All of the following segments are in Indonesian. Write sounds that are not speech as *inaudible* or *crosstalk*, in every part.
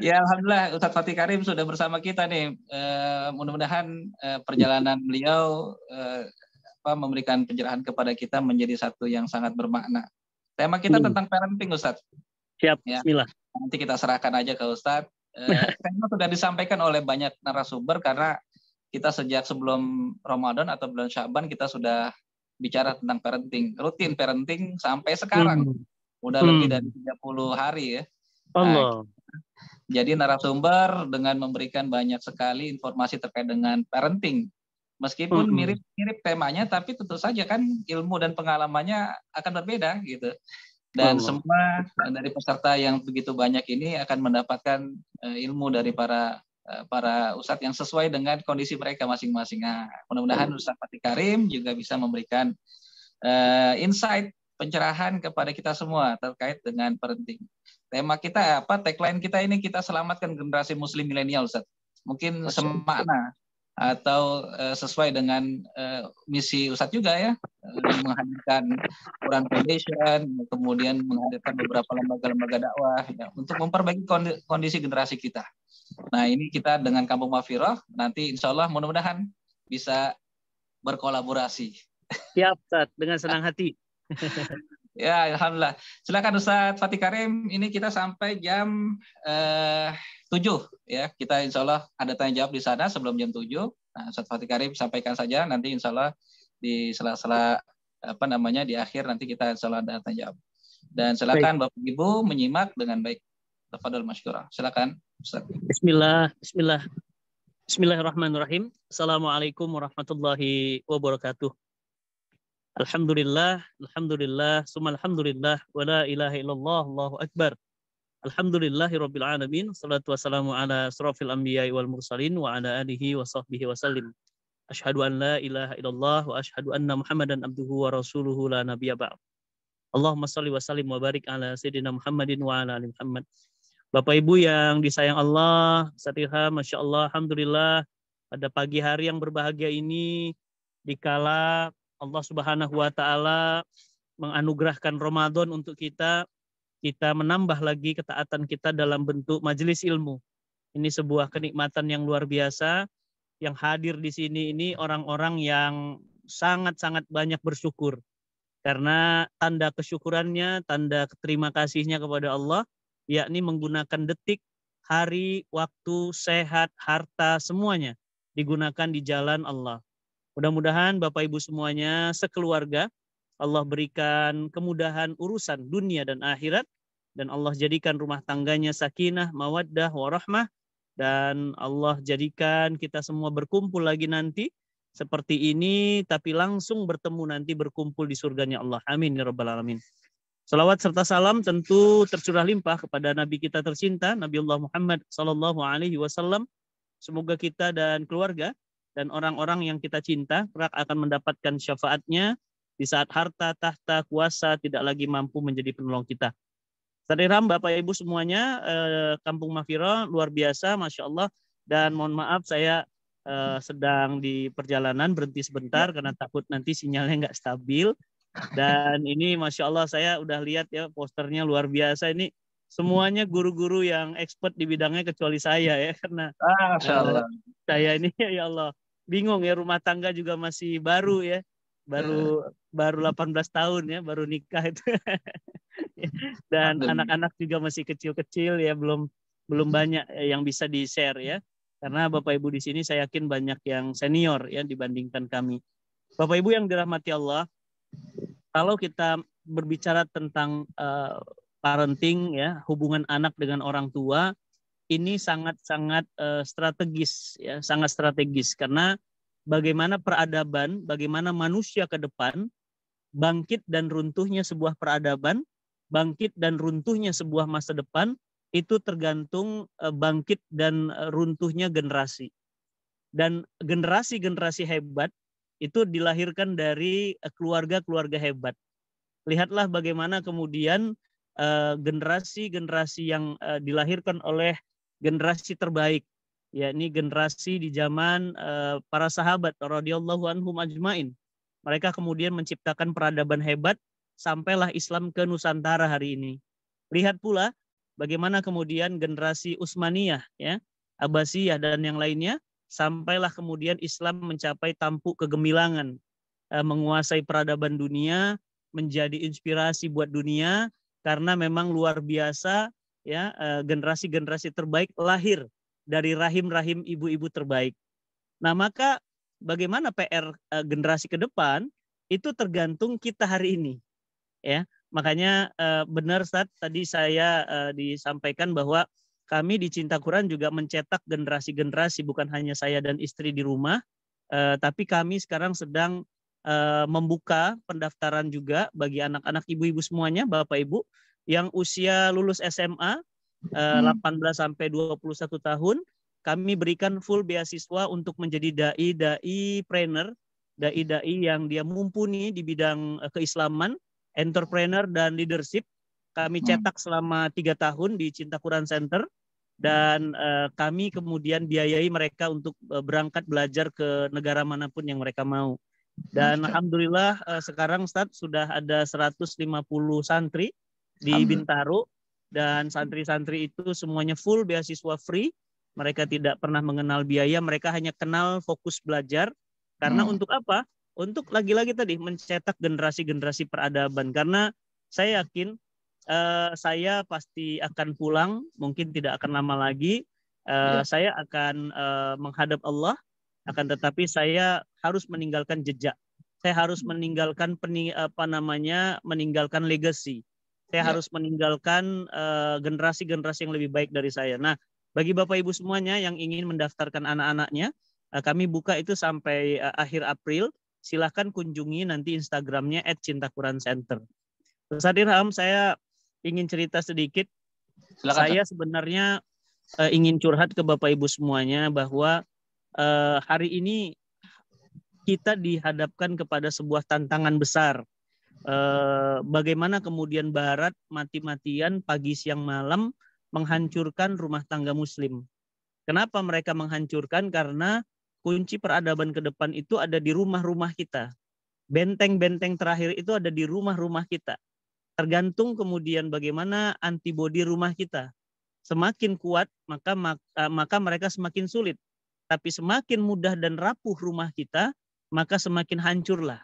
Iya. Ya alhamdulillah Ustadz Fatih Karim sudah bersama kita nih. Uh, mudah-mudahan uh, perjalanan beliau uh, apa, memberikan pencerahan kepada kita menjadi satu yang sangat bermakna. Tema kita hmm. tentang parenting Ustadz. Siap. Ya. Bismillah. Nanti kita serahkan aja ke Ustadz. *laughs* tema sudah disampaikan oleh banyak narasumber karena kita sejak sebelum Ramadan atau bulan Syaban kita sudah bicara tentang parenting, rutin parenting sampai sekarang. Hmm. Udah hmm. lebih dari 30 hari ya. Allah. Nah, jadi narasumber dengan memberikan banyak sekali informasi terkait dengan parenting. Meskipun mirip-mirip temanya, tapi tentu saja kan ilmu dan pengalamannya akan berbeda gitu. Dan semua dari peserta yang begitu banyak ini akan mendapatkan eh, ilmu dari para uh, para ustadz yang sesuai dengan kondisi mereka masing-masing. Nah, mudah-mudahan iya. Ustadz Fatih Karim juga bisa memberikan uh, insight pencerahan kepada kita semua terkait dengan parenting tema kita apa tagline kita ini kita selamatkan generasi muslim milenial Ustaz. Mungkin Masya semakna atau uh, sesuai dengan uh, misi Ustadz juga ya eh, menghadirkan Quran Foundation kemudian menghadirkan beberapa lembaga-lembaga dakwah ya, untuk memperbaiki kondisi generasi kita. Nah ini kita dengan Kampung Mafiroh nanti Insyaallah mudah-mudahan bisa berkolaborasi. Siap Ustadz, dengan senang hati. *laughs* Ya, alhamdulillah. Silakan Ustaz Fatih Karim. Ini kita sampai jam eh, 7 ya. Kita insya Allah ada tanya jawab di sana sebelum jam 7. Nah, Ustadz Fatih Karim sampaikan saja. Nanti insya Allah di sela-sela apa namanya di akhir nanti kita insya Allah ada tanya jawab. Dan silakan baik. Bapak Ibu menyimak dengan baik. Tafadhol masykurah. Silakan Ustaz. Bismillah, bismillah. Bismillahirrahmanirrahim. Assalamualaikum warahmatullahi wabarakatuh. Alhamdulillah, Alhamdulillah, Suma Alhamdulillah, wa la ilaha illallah, Allahu Akbar. Alhamdulillahi Rabbil Alamin, salatu wassalamu ala surafil anbiya wal mursalin wa ala alihi wa sahbihi wa sallim. Ashadu an la ilaha illallah wa ashadu anna muhammadan abduhu wa rasuluhu la nabiya ba'am. Allahumma salli wa sallim wa barik ala Sayyidina Muhammadin wa ala ali Muhammad. Bapak Ibu yang disayang Allah, Satiha, Masya Allah, Alhamdulillah, pada pagi hari yang berbahagia ini, dikala Allah Subhanahu wa taala menganugerahkan Ramadan untuk kita kita menambah lagi ketaatan kita dalam bentuk majelis ilmu. Ini sebuah kenikmatan yang luar biasa yang hadir di sini ini orang-orang yang sangat-sangat banyak bersyukur karena tanda kesyukurannya, tanda terima kasihnya kepada Allah, yakni menggunakan detik, hari, waktu, sehat, harta, semuanya digunakan di jalan Allah. Mudah-mudahan Bapak Ibu semuanya sekeluarga Allah berikan kemudahan urusan dunia dan akhirat dan Allah jadikan rumah tangganya sakinah, mawaddah, warahmah dan Allah jadikan kita semua berkumpul lagi nanti seperti ini tapi langsung bertemu nanti berkumpul di surganya Allah. Amin ya rabbal alamin. Salawat serta salam tentu tercurah limpah kepada Nabi kita tercinta Nabi Allah Muhammad sallallahu alaihi wasallam. Semoga kita dan keluarga dan orang-orang yang kita cinta kelak akan mendapatkan syafaatnya di saat harta, tahta, kuasa tidak lagi mampu menjadi penolong kita. Sadirham Bapak Ibu semuanya, eh, Kampung Mafiro luar biasa, Masya Allah. Dan mohon maaf saya eh, sedang di perjalanan, berhenti sebentar ya. karena takut nanti sinyalnya nggak stabil. Dan ini Masya Allah saya udah lihat ya posternya luar biasa ini semuanya guru-guru yang expert di bidangnya kecuali saya ya karena ah, saya ini *laughs* ya Allah bingung ya rumah tangga juga masih baru ya baru hmm. baru 18 tahun ya baru nikah itu *laughs* dan anak-anak juga masih kecil-kecil ya belum belum banyak yang bisa di share ya karena Bapak Ibu di sini saya yakin banyak yang senior ya dibandingkan kami Bapak Ibu yang dirahmati Allah kalau kita berbicara tentang uh, parenting ya hubungan anak dengan orang tua ini sangat-sangat uh, strategis ya sangat strategis karena bagaimana peradaban bagaimana manusia ke depan bangkit dan runtuhnya sebuah peradaban bangkit dan runtuhnya sebuah masa depan itu tergantung eh, bangkit dan eh, runtuhnya generasi dan generasi-generasi hebat itu dilahirkan dari keluarga-keluarga hebat lihatlah bagaimana kemudian generasi-generasi eh, yang eh, dilahirkan oleh generasi terbaik yakni generasi di zaman eh, para sahabat radhiyallahu anhum ajmain. Mereka kemudian menciptakan peradaban hebat sampailah Islam ke Nusantara hari ini. Lihat pula bagaimana kemudian generasi Utsmaniyah ya, Abbasiyah dan yang lainnya sampailah kemudian Islam mencapai tampuk kegemilangan, menguasai peradaban dunia, menjadi inspirasi buat dunia karena memang luar biasa ya eh, generasi-generasi terbaik lahir dari rahim-rahim ibu-ibu terbaik. Nah, maka bagaimana PR eh, generasi ke depan itu tergantung kita hari ini. Ya, makanya eh, benar saat tadi saya disampaikan bahwa kami di Cinta Quran juga mencetak generasi-generasi bukan hanya saya dan istri di rumah, tapi kami sekarang sedang Eh, membuka pendaftaran juga bagi anak-anak ibu-ibu semuanya, Bapak Ibu yang usia lulus SMA 18 eh, hmm. sampai 21 tahun, kami berikan full beasiswa untuk menjadi dai dai trainer, dai dai yang dia mumpuni di bidang eh, keislaman, entrepreneur dan leadership. Kami hmm. cetak selama tiga tahun di Cinta Quran Center dan kami kemudian biayai mereka untuk berangkat belajar ke negara manapun yang mereka mau. Dan alhamdulillah uh, sekarang Ustaz sudah ada 150 santri di Bintaro dan santri-santri itu semuanya full beasiswa free. Mereka tidak pernah mengenal biaya, mereka hanya kenal fokus belajar. Karena hmm. untuk apa? Untuk lagi-lagi tadi mencetak generasi-generasi peradaban. Karena saya yakin uh, saya pasti akan pulang, mungkin tidak akan lama lagi. Uh, ya. Saya akan uh, menghadap Allah akan tetapi saya harus meninggalkan jejak saya harus meninggalkan peni, apa namanya meninggalkan legacy saya ya. harus meninggalkan eh, generasi-generasi uh, yang lebih baik dari saya nah bagi bapak ibu semuanya yang ingin mendaftarkan anak-anaknya uh, kami buka itu sampai uh, akhir April silahkan kunjungi nanti Instagramnya @cintakuran_center Ustaz Irham saya ingin cerita sedikit silahkan, saya sebenarnya uh, ingin curhat ke bapak ibu semuanya bahwa eh, hari ini kita dihadapkan kepada sebuah tantangan besar. Eh, bagaimana kemudian Barat mati-matian pagi siang malam menghancurkan rumah tangga Muslim? Kenapa mereka menghancurkan? Karena kunci peradaban ke depan itu ada di rumah-rumah kita. Benteng-benteng terakhir itu ada di rumah-rumah kita. Tergantung kemudian bagaimana antibodi rumah kita. Semakin kuat, maka eh, maka mereka semakin sulit. Tapi semakin mudah dan rapuh rumah kita, maka semakin hancurlah.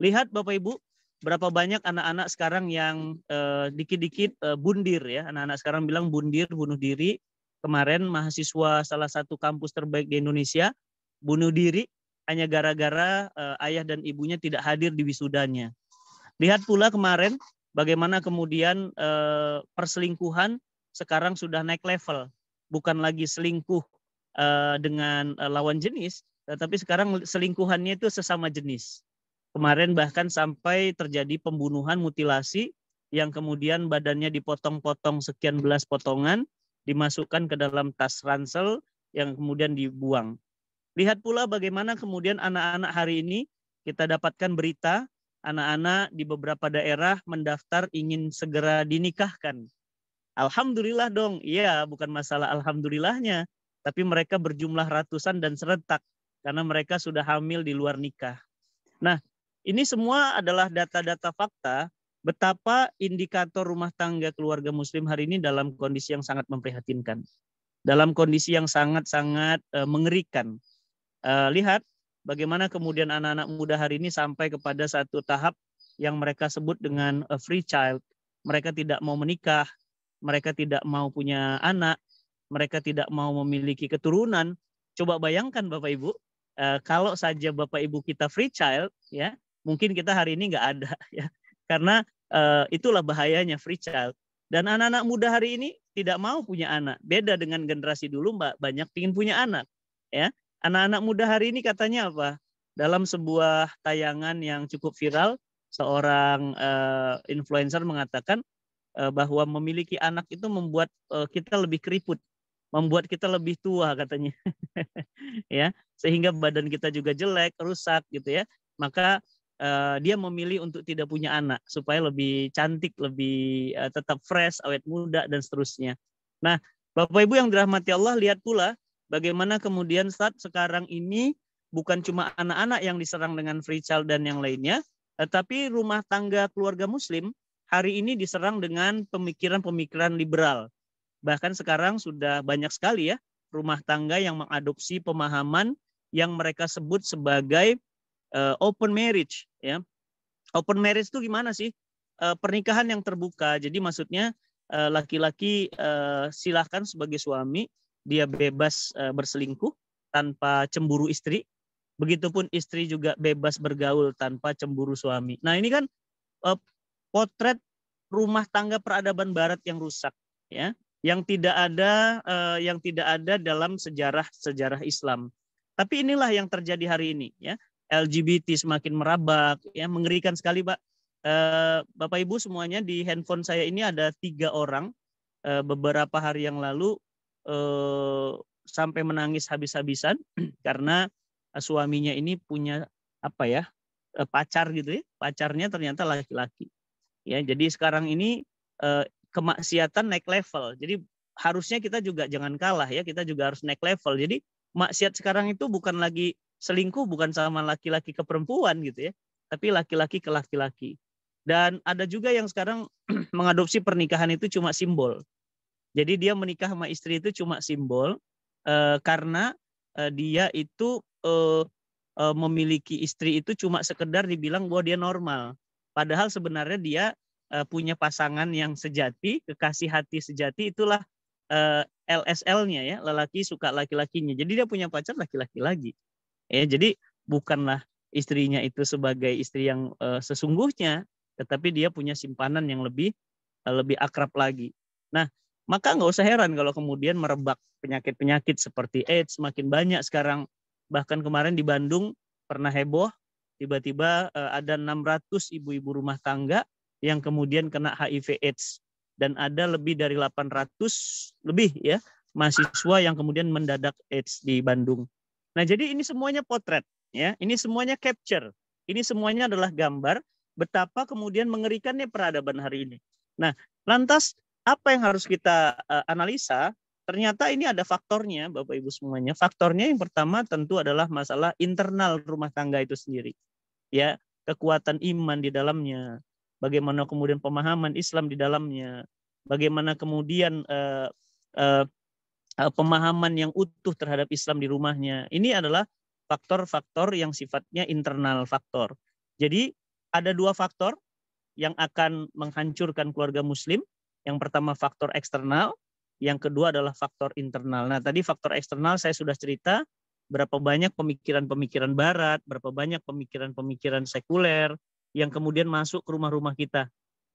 Lihat Bapak Ibu, berapa banyak anak-anak sekarang yang eh, dikit-dikit eh, eh, bundir ya. Anak-anak sekarang bilang bundir, bunuh diri. Kemarin mahasiswa salah satu kampus terbaik di Indonesia bunuh diri hanya gara-gara eh, ayah dan ibunya tidak hadir di wisudanya. Lihat pula kemarin bagaimana kemudian eh, perselingkuhan sekarang sudah naik level. Bukan lagi selingkuh Eh, dengan eh, lawan jenis, tetapi sekarang selingkuhannya itu sesama jenis. Kemarin bahkan sampai terjadi pembunuhan mutilasi yang kemudian badannya dipotong-potong sekian belas potongan, dimasukkan ke dalam tas ransel yang kemudian dibuang. Lihat pula bagaimana kemudian anak-anak hari ini kita dapatkan berita anak-anak di beberapa daerah mendaftar ingin segera dinikahkan. Alhamdulillah dong, iya bukan masalah alhamdulillahnya, tapi mereka berjumlah ratusan dan serentak karena mereka sudah hamil di luar nikah. Nah, ini semua adalah data-data fakta betapa indikator rumah tangga keluarga muslim hari ini dalam kondisi yang sangat memprihatinkan. Dalam kondisi yang sangat-sangat eh, mengerikan. Eh, lihat bagaimana kemudian anak-anak muda hari ini sampai kepada satu tahap yang mereka sebut dengan eh, free child. Mereka tidak mau menikah, mereka tidak mau punya anak, mereka tidak mau memiliki keturunan. Coba bayangkan Bapak Ibu, eh, kalau saja Bapak Ibu kita free child, ya mungkin kita hari ini nggak ada, *laughs* ya karena eh, itulah bahayanya free child. Dan anak-anak muda hari ini tidak mau punya anak. Beda dengan generasi dulu, Mbak, banyak ingin punya anak, ya. Anak-anak muda hari ini katanya apa? Dalam sebuah tayangan yang cukup viral, seorang eh, influencer mengatakan bahwa memiliki anak itu membuat kita lebih keriput membuat kita lebih tua katanya. *laughs* ya, sehingga badan kita juga jelek, rusak gitu ya. Maka uh, dia memilih untuk tidak punya anak supaya lebih cantik, lebih uh, tetap fresh, awet muda dan seterusnya. Nah, Bapak Ibu yang dirahmati Allah, lihat pula bagaimana kemudian saat sekarang ini bukan cuma anak-anak yang diserang dengan free child dan yang lainnya, tetapi rumah tangga keluarga muslim hari ini diserang dengan pemikiran-pemikiran liberal Bahkan sekarang sudah banyak sekali ya rumah tangga yang mengadopsi pemahaman yang mereka sebut sebagai uh, open marriage ya. Open marriage itu gimana sih? Uh, pernikahan yang terbuka. Jadi maksudnya uh, laki-laki uh, silahkan sebagai suami dia bebas uh, berselingkuh tanpa cemburu istri. Begitupun istri juga bebas bergaul tanpa cemburu suami. Nah, ini kan uh, potret rumah tangga peradaban barat yang rusak ya yang tidak ada uh, yang tidak ada dalam sejarah sejarah Islam. Tapi inilah yang terjadi hari ini ya. LGBT semakin merabak ya mengerikan sekali Pak. Uh, Bapak Ibu semuanya di handphone saya ini ada tiga orang uh, beberapa hari yang lalu uh, sampai menangis habis-habisan *clears throat* karena suaminya ini punya apa ya pacar gitu ya pacarnya ternyata laki-laki ya jadi sekarang ini kemaksiatan naik level. Jadi harusnya kita juga jangan kalah ya, kita juga harus naik level. Jadi maksiat sekarang itu bukan lagi selingkuh bukan sama laki-laki ke perempuan gitu ya, tapi laki-laki ke laki-laki. Dan ada juga yang sekarang *clears throat* mengadopsi pernikahan itu cuma simbol. Jadi dia menikah sama istri itu cuma simbol eh, karena eh, dia itu eh, eh memiliki istri itu cuma sekedar dibilang bahwa dia normal. Padahal sebenarnya dia uh, punya pasangan yang sejati, kekasih hati sejati itulah uh, eh, LSL-nya ya, lelaki suka laki-lakinya. Jadi dia punya pacar laki-laki lagi. Ya, jadi bukanlah istrinya itu sebagai istri yang uh, sesungguhnya, tetapi dia punya simpanan yang lebih uh, lebih akrab lagi. Nah, maka nggak usah heran kalau kemudian merebak penyakit-penyakit seperti AIDS makin banyak sekarang. Bahkan kemarin di Bandung pernah heboh tiba-tiba uh, ada 600 ibu-ibu rumah tangga yang kemudian kena HIV AIDS dan ada lebih dari 800 lebih ya mahasiswa yang kemudian mendadak AIDS di Bandung. Nah, jadi ini semuanya potret ya. Ini semuanya capture. Ini semuanya adalah gambar betapa kemudian mengerikannya peradaban hari ini. Nah, lantas apa yang harus kita uh, analisa? Ternyata ini ada faktornya Bapak Ibu semuanya. Faktornya yang pertama tentu adalah masalah internal rumah tangga itu sendiri. Ya, kekuatan iman di dalamnya, bagaimana kemudian pemahaman Islam di dalamnya, bagaimana kemudian uh, uh, uh, pemahaman yang utuh terhadap Islam di rumahnya. Ini adalah faktor-faktor yang sifatnya internal faktor. Jadi ada dua faktor yang akan menghancurkan keluarga muslim. Yang pertama faktor eksternal, yang kedua adalah faktor internal. Nah, tadi faktor eksternal saya sudah cerita berapa banyak pemikiran-pemikiran barat, berapa banyak pemikiran-pemikiran sekuler, yang kemudian masuk ke rumah-rumah kita.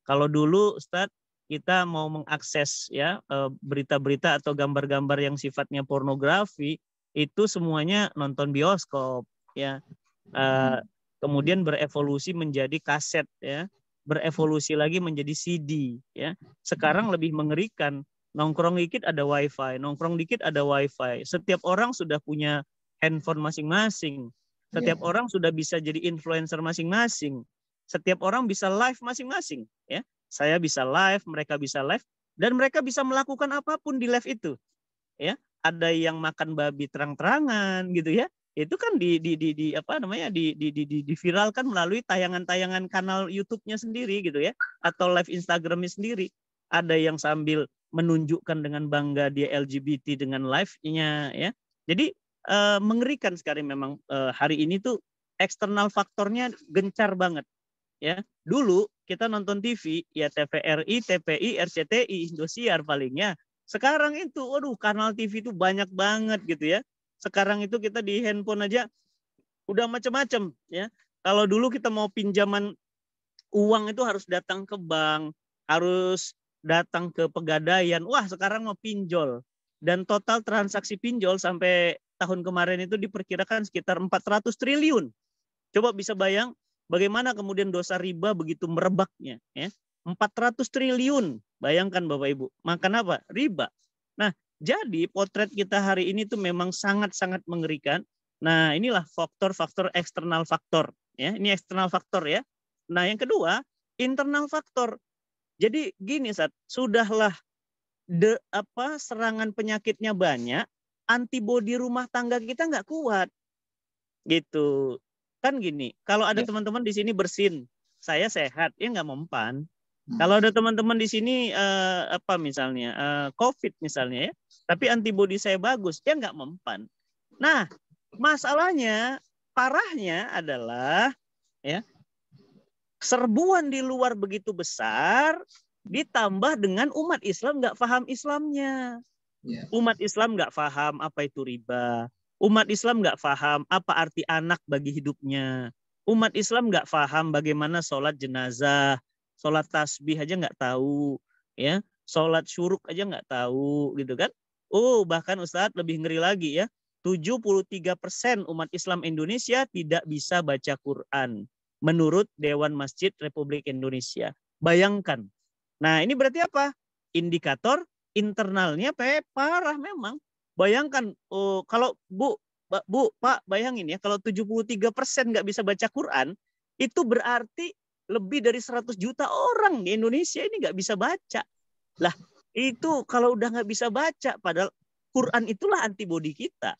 Kalau dulu Ustaz, kita mau mengakses ya eh, berita-berita atau gambar-gambar yang sifatnya pornografi itu semuanya nonton bioskop ya. Eh, kemudian berevolusi menjadi kaset ya, berevolusi lagi menjadi CD ya. Sekarang lebih mengerikan nongkrong dikit ada wifi, nongkrong dikit ada wifi. Setiap orang sudah punya handphone masing-masing. Iya. Setiap yeah. orang sudah bisa jadi influencer masing-masing. Setiap orang bisa live masing-masing. Ya, saya bisa live, mereka bisa live, dan mereka bisa melakukan apapun di live itu. Ya, ada yang makan babi terang-terangan gitu ya. Itu kan di di di, di apa namanya di di di, di di viralkan melalui tayangan-tayangan kanal YouTube-nya sendiri gitu ya atau live Instagram-nya sendiri. Ada yang sambil menunjukkan dengan bangga dia LGBT dengan live-nya ya. Jadi eh, mengerikan sekali memang eh, hari ini tuh eksternal faktornya gencar banget ya dulu kita nonton TV ya TVRI, TPI, RCTI, Indosiar palingnya. Sekarang itu waduh kanal TV itu banyak banget gitu ya. Sekarang itu kita di handphone aja udah macam-macam ya. Kalau dulu kita mau pinjaman uang itu harus datang ke bank, harus datang ke pegadaian. Wah, sekarang mau pinjol. Dan total transaksi pinjol sampai tahun kemarin itu diperkirakan sekitar 400 triliun. Coba bisa bayang Bagaimana kemudian dosa riba begitu merebaknya? Ya? 400 triliun, bayangkan Bapak Ibu. Makan apa? Riba. Nah, jadi potret kita hari ini tuh memang sangat-sangat mengerikan. Nah, inilah faktor-faktor eksternal faktor. Ya, ini eksternal faktor ya. Nah, yang kedua, internal faktor. Jadi gini, saat sudahlah de apa serangan penyakitnya banyak, antibodi rumah tangga kita nggak kuat gitu kan gini, kalau ada iya. teman-teman di sini bersin, saya sehat, ya nggak mempan. Hmm. Kalau ada teman-teman di sini uh, apa misalnya uh, COVID misalnya ya, tapi antibodi saya bagus, ya nggak mempan. Nah, masalahnya parahnya adalah ya serbuan di luar begitu besar ditambah dengan umat Islam nggak paham Islamnya. Iya. Umat Islam nggak paham apa itu riba, Umat Islam nggak faham apa arti anak bagi hidupnya. Umat Islam nggak faham bagaimana sholat jenazah, sholat tasbih aja nggak tahu, ya sholat syuruk aja nggak tahu gitu kan. Oh bahkan Ustadz lebih ngeri lagi ya. 73 persen umat Islam Indonesia tidak bisa baca Quran menurut Dewan Masjid Republik Indonesia. Bayangkan. Nah ini berarti apa? Indikator internalnya parah memang. Bayangkan oh, kalau Bu, Bu, Pak, bayangin ya kalau 73% persen nggak bisa baca Quran, itu berarti lebih dari 100 juta orang di Indonesia ini nggak bisa baca. Lah, itu kalau udah nggak bisa baca, padahal Quran itulah antibodi kita.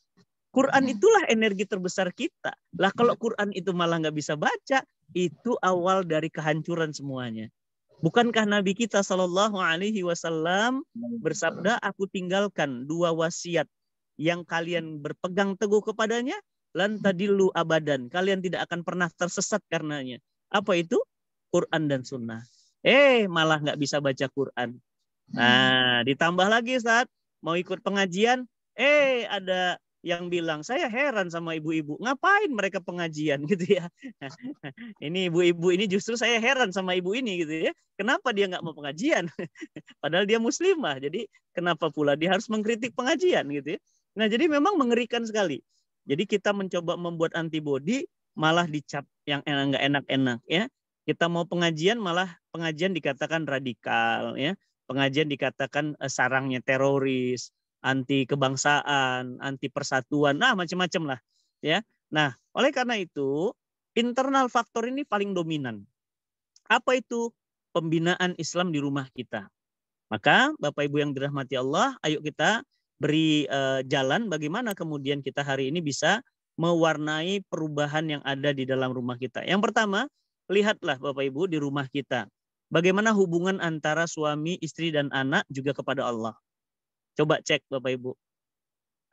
Quran itulah energi terbesar kita. Lah kalau Quran itu malah nggak bisa baca, itu awal dari kehancuran semuanya. Bukankah Nabi kita Shallallahu Alaihi Wasallam hmm. bersabda, aku tinggalkan dua wasiat yang kalian berpegang teguh kepadanya, lantadilu abadan. Kalian tidak akan pernah tersesat karenanya. Apa itu? Quran dan Sunnah. Eh, malah nggak bisa baca Quran. Hmm. Nah, ditambah lagi saat mau ikut pengajian, eh ada yang bilang saya heran sama ibu-ibu ngapain mereka pengajian *laughs* gitu ya *laughs* ini ibu-ibu ini justru saya heran sama ibu ini gitu ya kenapa dia nggak mau pengajian *laughs* padahal dia muslimah jadi kenapa pula dia harus mengkritik pengajian gitu ya nah jadi memang mengerikan sekali jadi kita mencoba membuat antibodi malah dicap yang enak nggak enak-enak ya kita mau pengajian malah pengajian dikatakan radikal ya pengajian dikatakan e, sarangnya teroris anti kebangsaan, anti persatuan, nah macam-macam lah ya. Nah, oleh karena itu internal faktor ini paling dominan. Apa itu pembinaan Islam di rumah kita? Maka Bapak Ibu yang dirahmati Allah, ayo kita beri uh, jalan bagaimana kemudian kita hari ini bisa mewarnai perubahan yang ada di dalam rumah kita. Yang pertama, lihatlah Bapak Ibu di rumah kita. Bagaimana hubungan antara suami, istri, dan anak juga kepada Allah. Coba cek Bapak Ibu.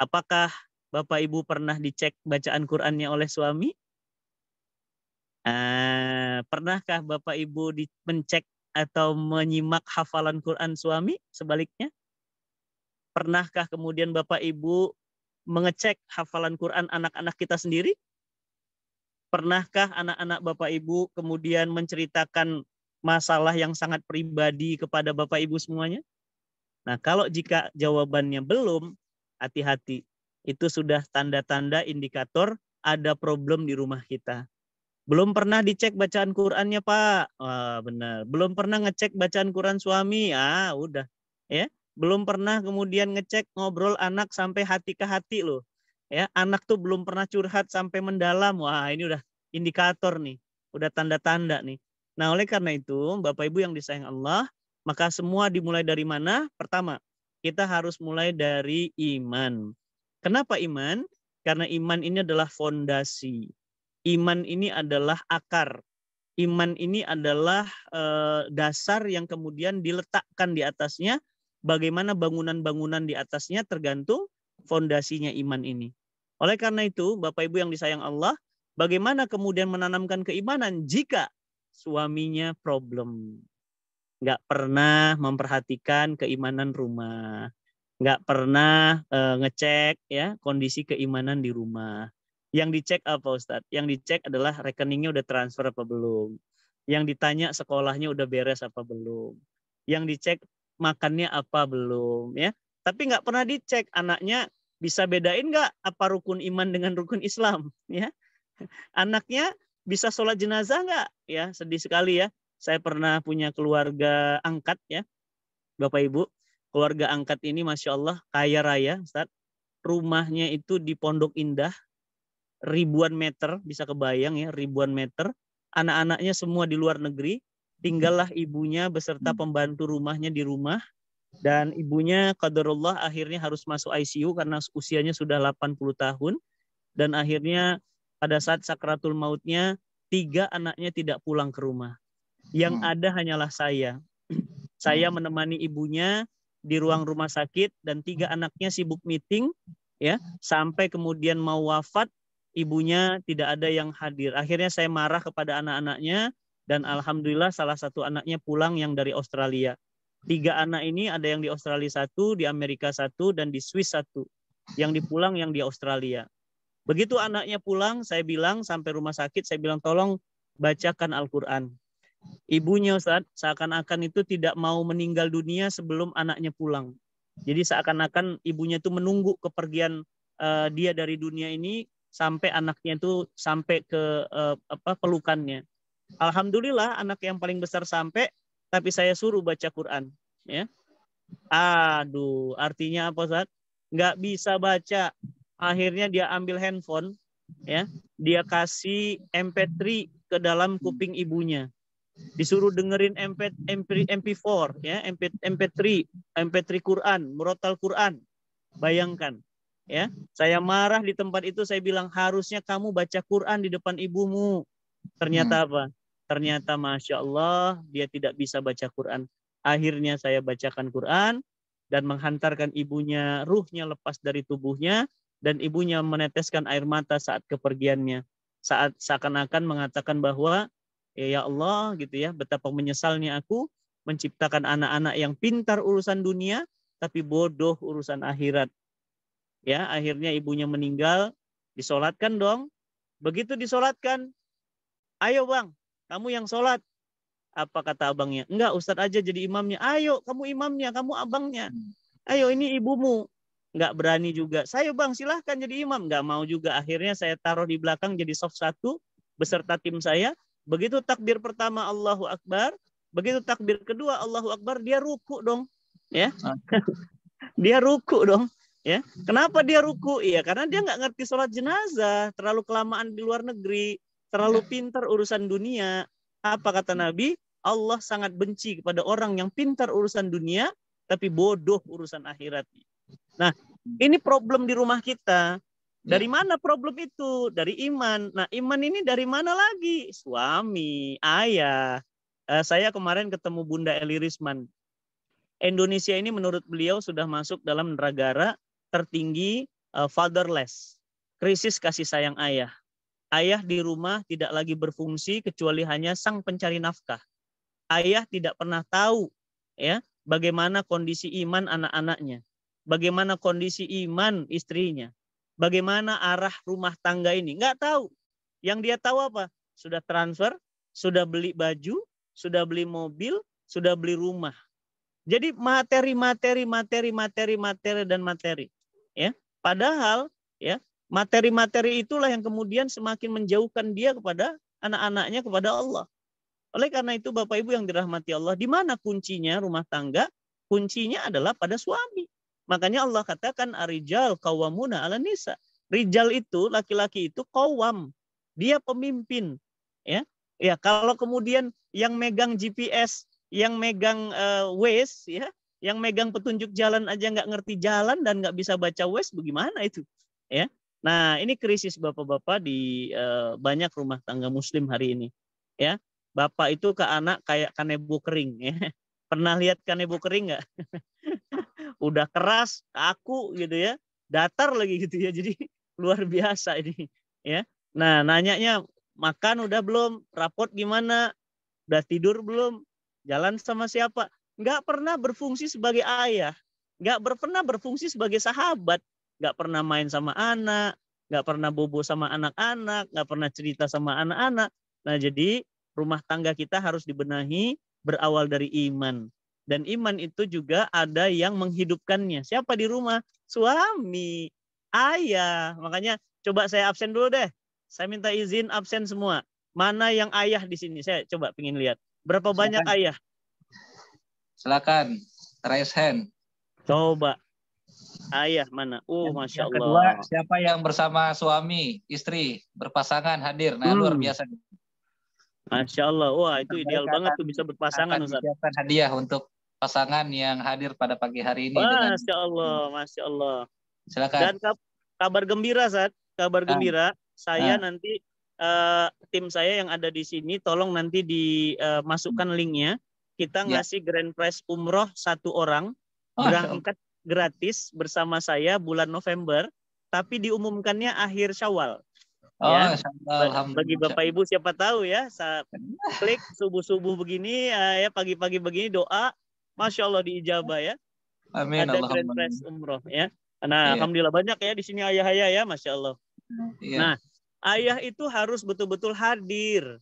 Apakah Bapak Ibu pernah dicek bacaan Qur'annya oleh suami? Eh, pernahkah Bapak Ibu dicek atau menyimak hafalan Quran suami sebaliknya? Pernahkah kemudian Bapak Ibu mengecek hafalan Quran anak-anak kita sendiri? Pernahkah anak-anak Bapak Ibu kemudian menceritakan masalah yang sangat pribadi kepada Bapak Ibu semuanya? Nah, kalau jika jawabannya belum, hati-hati. Itu sudah tanda-tanda indikator ada problem di rumah kita. Belum pernah dicek bacaan Qurannya, Pak. Wah, benar. Belum pernah ngecek bacaan Quran suami. Ah, udah. Ya. Belum pernah kemudian ngecek ngobrol anak sampai hati ke hati loh. Ya, anak tuh belum pernah curhat sampai mendalam. Wah, ini udah indikator nih. Udah tanda-tanda nih. Nah, oleh karena itu, Bapak Ibu yang disayang Allah, maka semua dimulai dari mana? Pertama, kita harus mulai dari iman. Kenapa iman? Karena iman ini adalah fondasi. Iman ini adalah akar. Iman ini adalah eh, dasar yang kemudian diletakkan di atasnya. Bagaimana bangunan-bangunan di atasnya tergantung fondasinya iman ini. Oleh karena itu, Bapak Ibu yang disayang Allah, bagaimana kemudian menanamkan keimanan jika suaminya problem? nggak pernah memperhatikan keimanan rumah, nggak pernah e, ngecek ya kondisi keimanan di rumah. Yang dicek apa Ustadz? Yang dicek adalah rekeningnya udah transfer apa belum? Yang ditanya sekolahnya udah beres apa belum? Yang dicek makannya apa belum? Ya, tapi nggak pernah dicek anaknya bisa bedain nggak apa rukun iman dengan rukun Islam? Ya, *laughs* anaknya bisa sholat jenazah nggak? Ya, sedih sekali ya saya pernah punya keluarga angkat ya. Bapak Ibu, keluarga angkat ini Masya Allah kaya raya Ustaz. Rumahnya itu di Pondok Indah, ribuan meter, bisa kebayang ya, ribuan meter. Anak-anaknya semua di luar negeri, tinggallah ibunya beserta hmm. pembantu rumahnya di rumah. Dan ibunya kaderullah akhirnya harus masuk ICU karena usianya sudah 80 tahun. Dan akhirnya pada saat sakratul mautnya, tiga anaknya tidak pulang ke rumah yang hmm. ada hanyalah saya. *clears throat* Saya hmm. menemani ibunya di ruang rumah sakit dan tiga hmm. anaknya sibuk meeting ya sampai kemudian mau wafat ibunya tidak ada yang hadir. Akhirnya saya marah kepada anak-anaknya dan alhamdulillah salah satu anaknya pulang yang dari Australia. Tiga anak ini ada yang di Australia satu, di Amerika satu, dan di Swiss satu. Yang dipulang yang di Australia. Begitu anaknya pulang, saya bilang sampai rumah sakit, saya bilang tolong bacakan Al-Quran ibunya Ustaz seakan-akan itu tidak mau meninggal dunia sebelum anaknya pulang. Jadi seakan-akan ibunya itu menunggu kepergian uh, dia dari dunia ini sampai anaknya itu sampai ke uh, apa pelukannya. Alhamdulillah anak yang paling besar sampai tapi saya suruh baca Quran, ya. Aduh, artinya apa Ustaz? Nggak bisa baca. Akhirnya dia ambil handphone, ya. Dia kasih MP3 ke dalam kuping ibunya disuruh dengerin MP, MP, MP4 ya MP, MP3 MP3 Quran murotal Quran bayangkan ya saya marah di tempat itu saya bilang harusnya kamu baca Quran di depan ibumu ternyata hmm. apa ternyata masya Allah dia tidak bisa baca Quran akhirnya saya bacakan Quran dan menghantarkan ibunya ruhnya lepas dari tubuhnya dan ibunya meneteskan air mata saat kepergiannya saat seakan-akan mengatakan bahwa Eh, ya Allah gitu ya, betapa menyesalnya aku menciptakan anak-anak yang pintar urusan dunia tapi bodoh urusan akhirat. Ya, akhirnya ibunya meninggal, disolatkan dong. Begitu disolatkan, ayo bang, kamu yang sholat. Apa kata abangnya? Enggak, Ustad aja jadi imamnya. Ayo, kamu imamnya, kamu abangnya. Ayo, ini ibumu. Enggak berani juga. Saya bang, silahkan jadi imam. Enggak mau juga. Akhirnya saya taruh di belakang jadi soft satu beserta tim saya. Begitu takbir pertama Allahu Akbar, begitu takbir kedua Allahu Akbar dia ruku dong, ya. *laughs* dia ruku dong, ya. Kenapa dia ruku? Iya, karena dia nggak ngerti sholat jenazah, terlalu kelamaan di luar negeri, terlalu ya. pintar urusan dunia. Apa kata Nabi? Allah sangat benci kepada orang yang pintar urusan dunia tapi bodoh urusan akhirat. Nah, ini problem di rumah kita. Dari mana problem itu? Dari iman. Nah, iman ini dari mana lagi? Suami, ayah. Uh, saya kemarin ketemu Bunda Elirisman. Indonesia ini menurut beliau sudah masuk dalam negara tertinggi uh, fatherless. Krisis kasih sayang ayah. Ayah di rumah tidak lagi berfungsi kecuali hanya sang pencari nafkah. Ayah tidak pernah tahu ya bagaimana kondisi iman anak-anaknya, bagaimana kondisi iman istrinya, bagaimana arah rumah tangga ini. Nggak tahu. Yang dia tahu apa? Sudah transfer, sudah beli baju, sudah beli mobil, sudah beli rumah. Jadi materi, materi, materi, materi, materi dan materi. Ya, padahal ya materi-materi itulah yang kemudian semakin menjauhkan dia kepada anak-anaknya kepada Allah. Oleh karena itu Bapak Ibu yang dirahmati Allah, di mana kuncinya rumah tangga? Kuncinya adalah pada suami. Makanya Allah katakan arijal kawamuna ala nisa. Rijal itu laki-laki itu kawam. Dia pemimpin, ya. Ya, kalau kemudian yang megang GPS, yang megang uh, Waze, ya, yang megang petunjuk jalan aja nggak ngerti jalan dan nggak bisa baca wes, bagaimana itu? Ya. Nah, ini krisis Bapak-bapak di uh, banyak rumah tangga muslim hari ini. Ya. Bapak itu ke anak kayak kanebo kering, ya. *laughs* Pernah lihat kanebo kering nggak? *laughs* udah keras ke aku gitu ya datar lagi gitu ya jadi *laughs* luar biasa ini ya nah nanyanya makan udah belum rapot gimana udah tidur belum jalan sama siapa nggak pernah berfungsi sebagai ayah nggak pernah berfungsi sebagai sahabat nggak pernah main sama anak nggak pernah bobo sama anak-anak nggak pernah cerita sama anak-anak nah jadi rumah tangga kita harus dibenahi berawal dari iman dan iman itu juga ada yang menghidupkannya. Siapa di rumah? Suami, ayah. Makanya coba saya absen dulu deh. Saya minta izin absen semua. Mana yang ayah di sini? Saya coba pengen lihat. Berapa Silakan. banyak ayah? Silakan, raise hand. Coba. Ayah mana? Uh, masya yang kedua, Allah. Kedua, siapa yang bersama suami, istri, berpasangan hadir? Nah, hmm. luar biasa. Masya Allah, wah itu ideal banget tuh bisa berpasangan Ustaz. hadiah untuk pasangan yang hadir pada pagi hari ini. Masya dengan... Allah, hmm. Masya Allah. Silakan. Dan kabar gembira Ustaz, kabar ah. gembira. Ah. Saya ah. nanti uh, tim saya yang ada di sini, tolong nanti dimasukkan eh, linknya. Kita ya. ngasih ya. grand prize umroh satu orang oh, berangkat gratis bersama saya bulan November, tapi diumumkannya akhir Syawal. Ya, oh, ya. Alhamdulillah. Bagi Bapak Ibu siapa tahu ya, saat klik subuh-subuh begini eh, ya pagi-pagi begini doa, masya Allah diijabah ya. Amin. Ada grand umroh ya. Nah, iya. alhamdulillah banyak ya di sini ayah-ayah ya, masya Allah. Iya. Nah, ayah itu harus betul-betul hadir,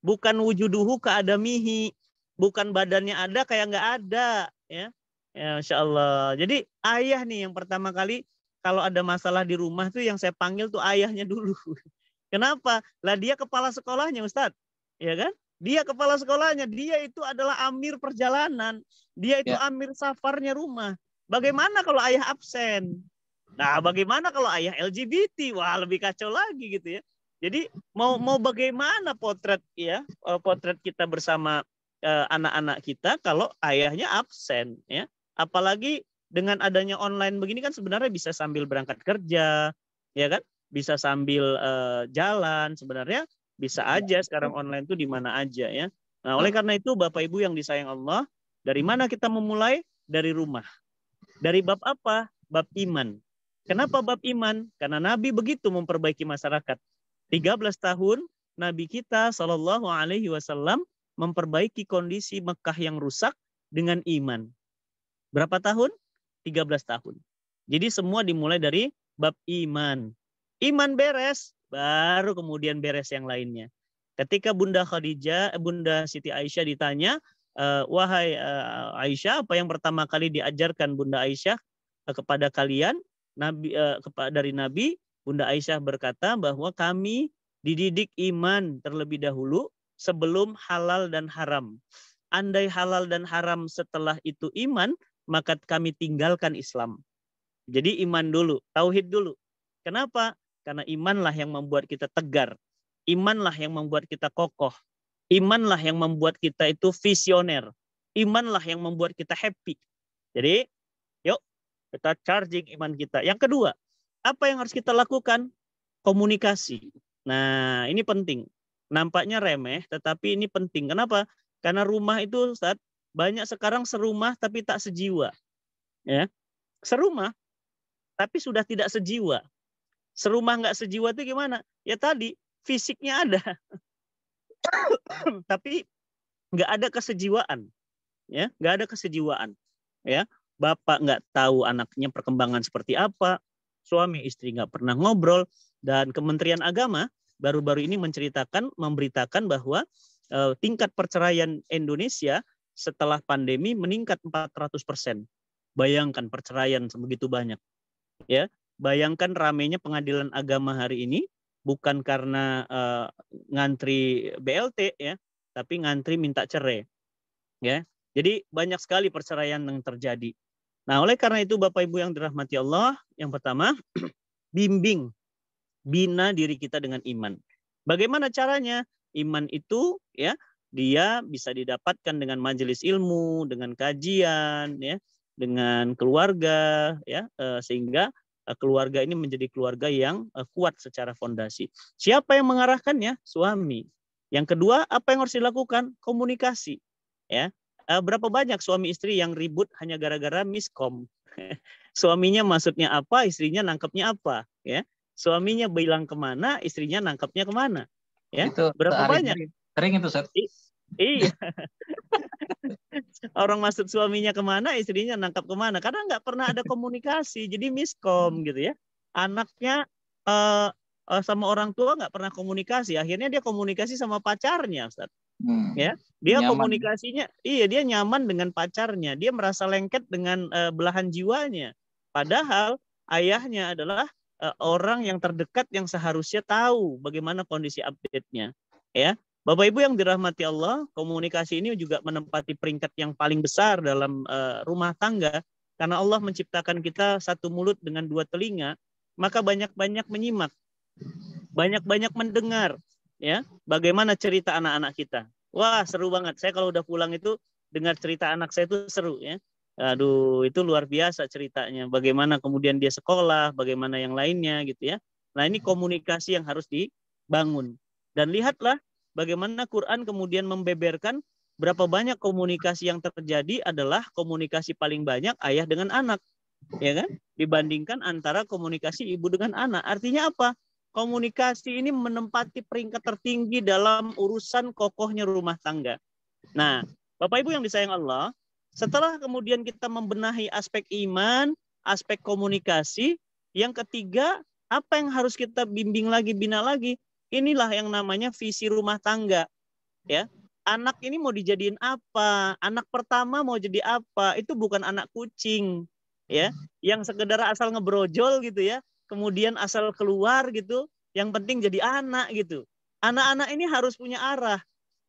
bukan wujuduhu keadamihi, bukan badannya ada kayak nggak ada ya. Ya, masya Allah. Jadi ayah nih yang pertama kali kalau ada masalah di rumah tuh yang saya panggil tuh ayahnya dulu. *laughs* Kenapa? Lah dia kepala sekolahnya Ustadz. Ya kan? Dia kepala sekolahnya, dia itu adalah amir perjalanan, dia itu ya. amir safarnya rumah. Bagaimana kalau ayah absen? Nah, bagaimana kalau ayah LGBT? Wah, lebih kacau lagi gitu ya. Jadi mau mau bagaimana potret ya, eh, potret kita bersama eh, anak-anak uh, kita kalau ayahnya absen ya. Apalagi dengan adanya online begini kan sebenarnya bisa sambil berangkat kerja, ya kan? Bisa sambil uh, jalan sebenarnya bisa iya. aja sekarang online tuh di mana aja ya. Nah, oleh hmm. karena itu Bapak Ibu yang disayang Allah, dari mana kita memulai? Dari rumah. Dari bab apa? Bab iman. Kenapa bab iman? Karena Nabi begitu memperbaiki masyarakat. 13 tahun Nabi kita Shallallahu alaihi wasallam memperbaiki kondisi Mekah yang rusak dengan iman. Berapa tahun? 13 tahun. Jadi semua dimulai dari bab iman. Iman beres, baru kemudian beres yang lainnya. Ketika Bunda Khadijah, eh, Bunda Siti Aisyah ditanya, eh, wahai eh, Aisyah, apa yang pertama kali diajarkan Bunda Aisyah kepada kalian? Nabi dari Nabi, Bunda Aisyah berkata bahwa kami dididik iman terlebih dahulu sebelum halal dan haram. Andai halal dan haram setelah itu iman, maka kami tinggalkan Islam. Jadi iman dulu, tauhid dulu. Kenapa? Karena imanlah yang membuat kita tegar. Imanlah yang membuat kita kokoh. Imanlah yang membuat kita itu visioner. Imanlah yang membuat kita happy. Jadi, yuk kita charging iman kita. Yang kedua, apa yang harus kita lakukan? Komunikasi. Nah, ini penting. Nampaknya remeh, tetapi ini penting. Kenapa? Karena rumah itu saat banyak sekarang serumah tapi tak sejiwa. Ya. Serumah tapi sudah tidak sejiwa. Serumah nggak sejiwa itu gimana? Ya tadi fisiknya ada, *coughs* tapi nggak ada kesejiwaan, ya nggak ada kesejiwaan, ya bapak nggak tahu anaknya perkembangan seperti apa, suami istri nggak pernah ngobrol dan Kementerian Agama baru-baru ini menceritakan memberitakan bahwa eh, tingkat perceraian Indonesia setelah pandemi meningkat 400 persen. Bayangkan perceraian sebegitu banyak. Ya, bayangkan ramenya pengadilan agama hari ini bukan karena uh, ngantri BLT ya, tapi ngantri minta cerai. Ya. Jadi banyak sekali perceraian yang terjadi. Nah, oleh karena itu Bapak Ibu yang dirahmati Allah, yang pertama *clears throat* bimbing bina diri kita dengan iman. Bagaimana caranya? Iman itu ya dia bisa didapatkan dengan majelis ilmu, dengan kajian, ya, dengan keluarga, ya, eh, sehingga eh, keluarga ini menjadi keluarga yang eh, kuat secara fondasi. Siapa yang mengarahkannya? Suami. Yang kedua, apa yang harus dilakukan? Komunikasi, ya. Berapa banyak suami istri yang ribut hanya gara-gara miskom? *laughs* Suaminya maksudnya apa, istrinya nangkepnya apa, ya. Suaminya bilang kemana, istrinya nangkepnya kemana, ya. Itu, Berapa banyak? Sering itu, set Iya. *laughs* Orang masuk suaminya kemana, istrinya nangkap kemana. Karena nggak pernah ada komunikasi, jadi miskom hmm. gitu ya. Anaknya uh, uh, sama orang tua nggak pernah komunikasi. Akhirnya dia komunikasi sama pacarnya, Ustaz. Hmm. Ya, dia nyaman. komunikasinya, iya dia nyaman dengan pacarnya. Dia merasa lengket dengan uh, belahan jiwanya. Padahal ayahnya adalah uh, orang yang terdekat yang seharusnya tahu bagaimana kondisi update-nya. Ya, Bapak Ibu yang dirahmati Allah, komunikasi ini juga menempati peringkat yang paling besar dalam uh, rumah tangga karena Allah menciptakan kita satu mulut dengan dua telinga, maka banyak-banyak menyimak, banyak-banyak mendengar ya, bagaimana cerita anak-anak kita. Wah, seru banget. Saya kalau udah pulang itu dengar cerita anak saya itu seru ya. Aduh, itu luar biasa ceritanya. Bagaimana kemudian dia sekolah, bagaimana yang lainnya gitu ya. Nah, ini komunikasi yang harus dibangun. Dan lihatlah bagaimana Quran kemudian membeberkan berapa banyak komunikasi yang terjadi adalah komunikasi paling banyak ayah dengan anak, ya kan? Dibandingkan antara komunikasi ibu dengan anak. Artinya apa? Komunikasi ini menempati peringkat tertinggi dalam urusan kokohnya rumah tangga. Nah, Bapak Ibu yang disayang Allah, setelah kemudian kita membenahi aspek iman, aspek komunikasi, yang ketiga apa yang harus kita bimbing lagi, bina lagi? Inilah yang namanya visi rumah tangga. Ya, anak ini mau dijadiin apa? Anak pertama mau jadi apa? Itu bukan anak kucing, ya, yang sekedar asal ngebrojol gitu ya, kemudian asal keluar gitu. Yang penting jadi anak gitu. Anak-anak ini harus punya arah.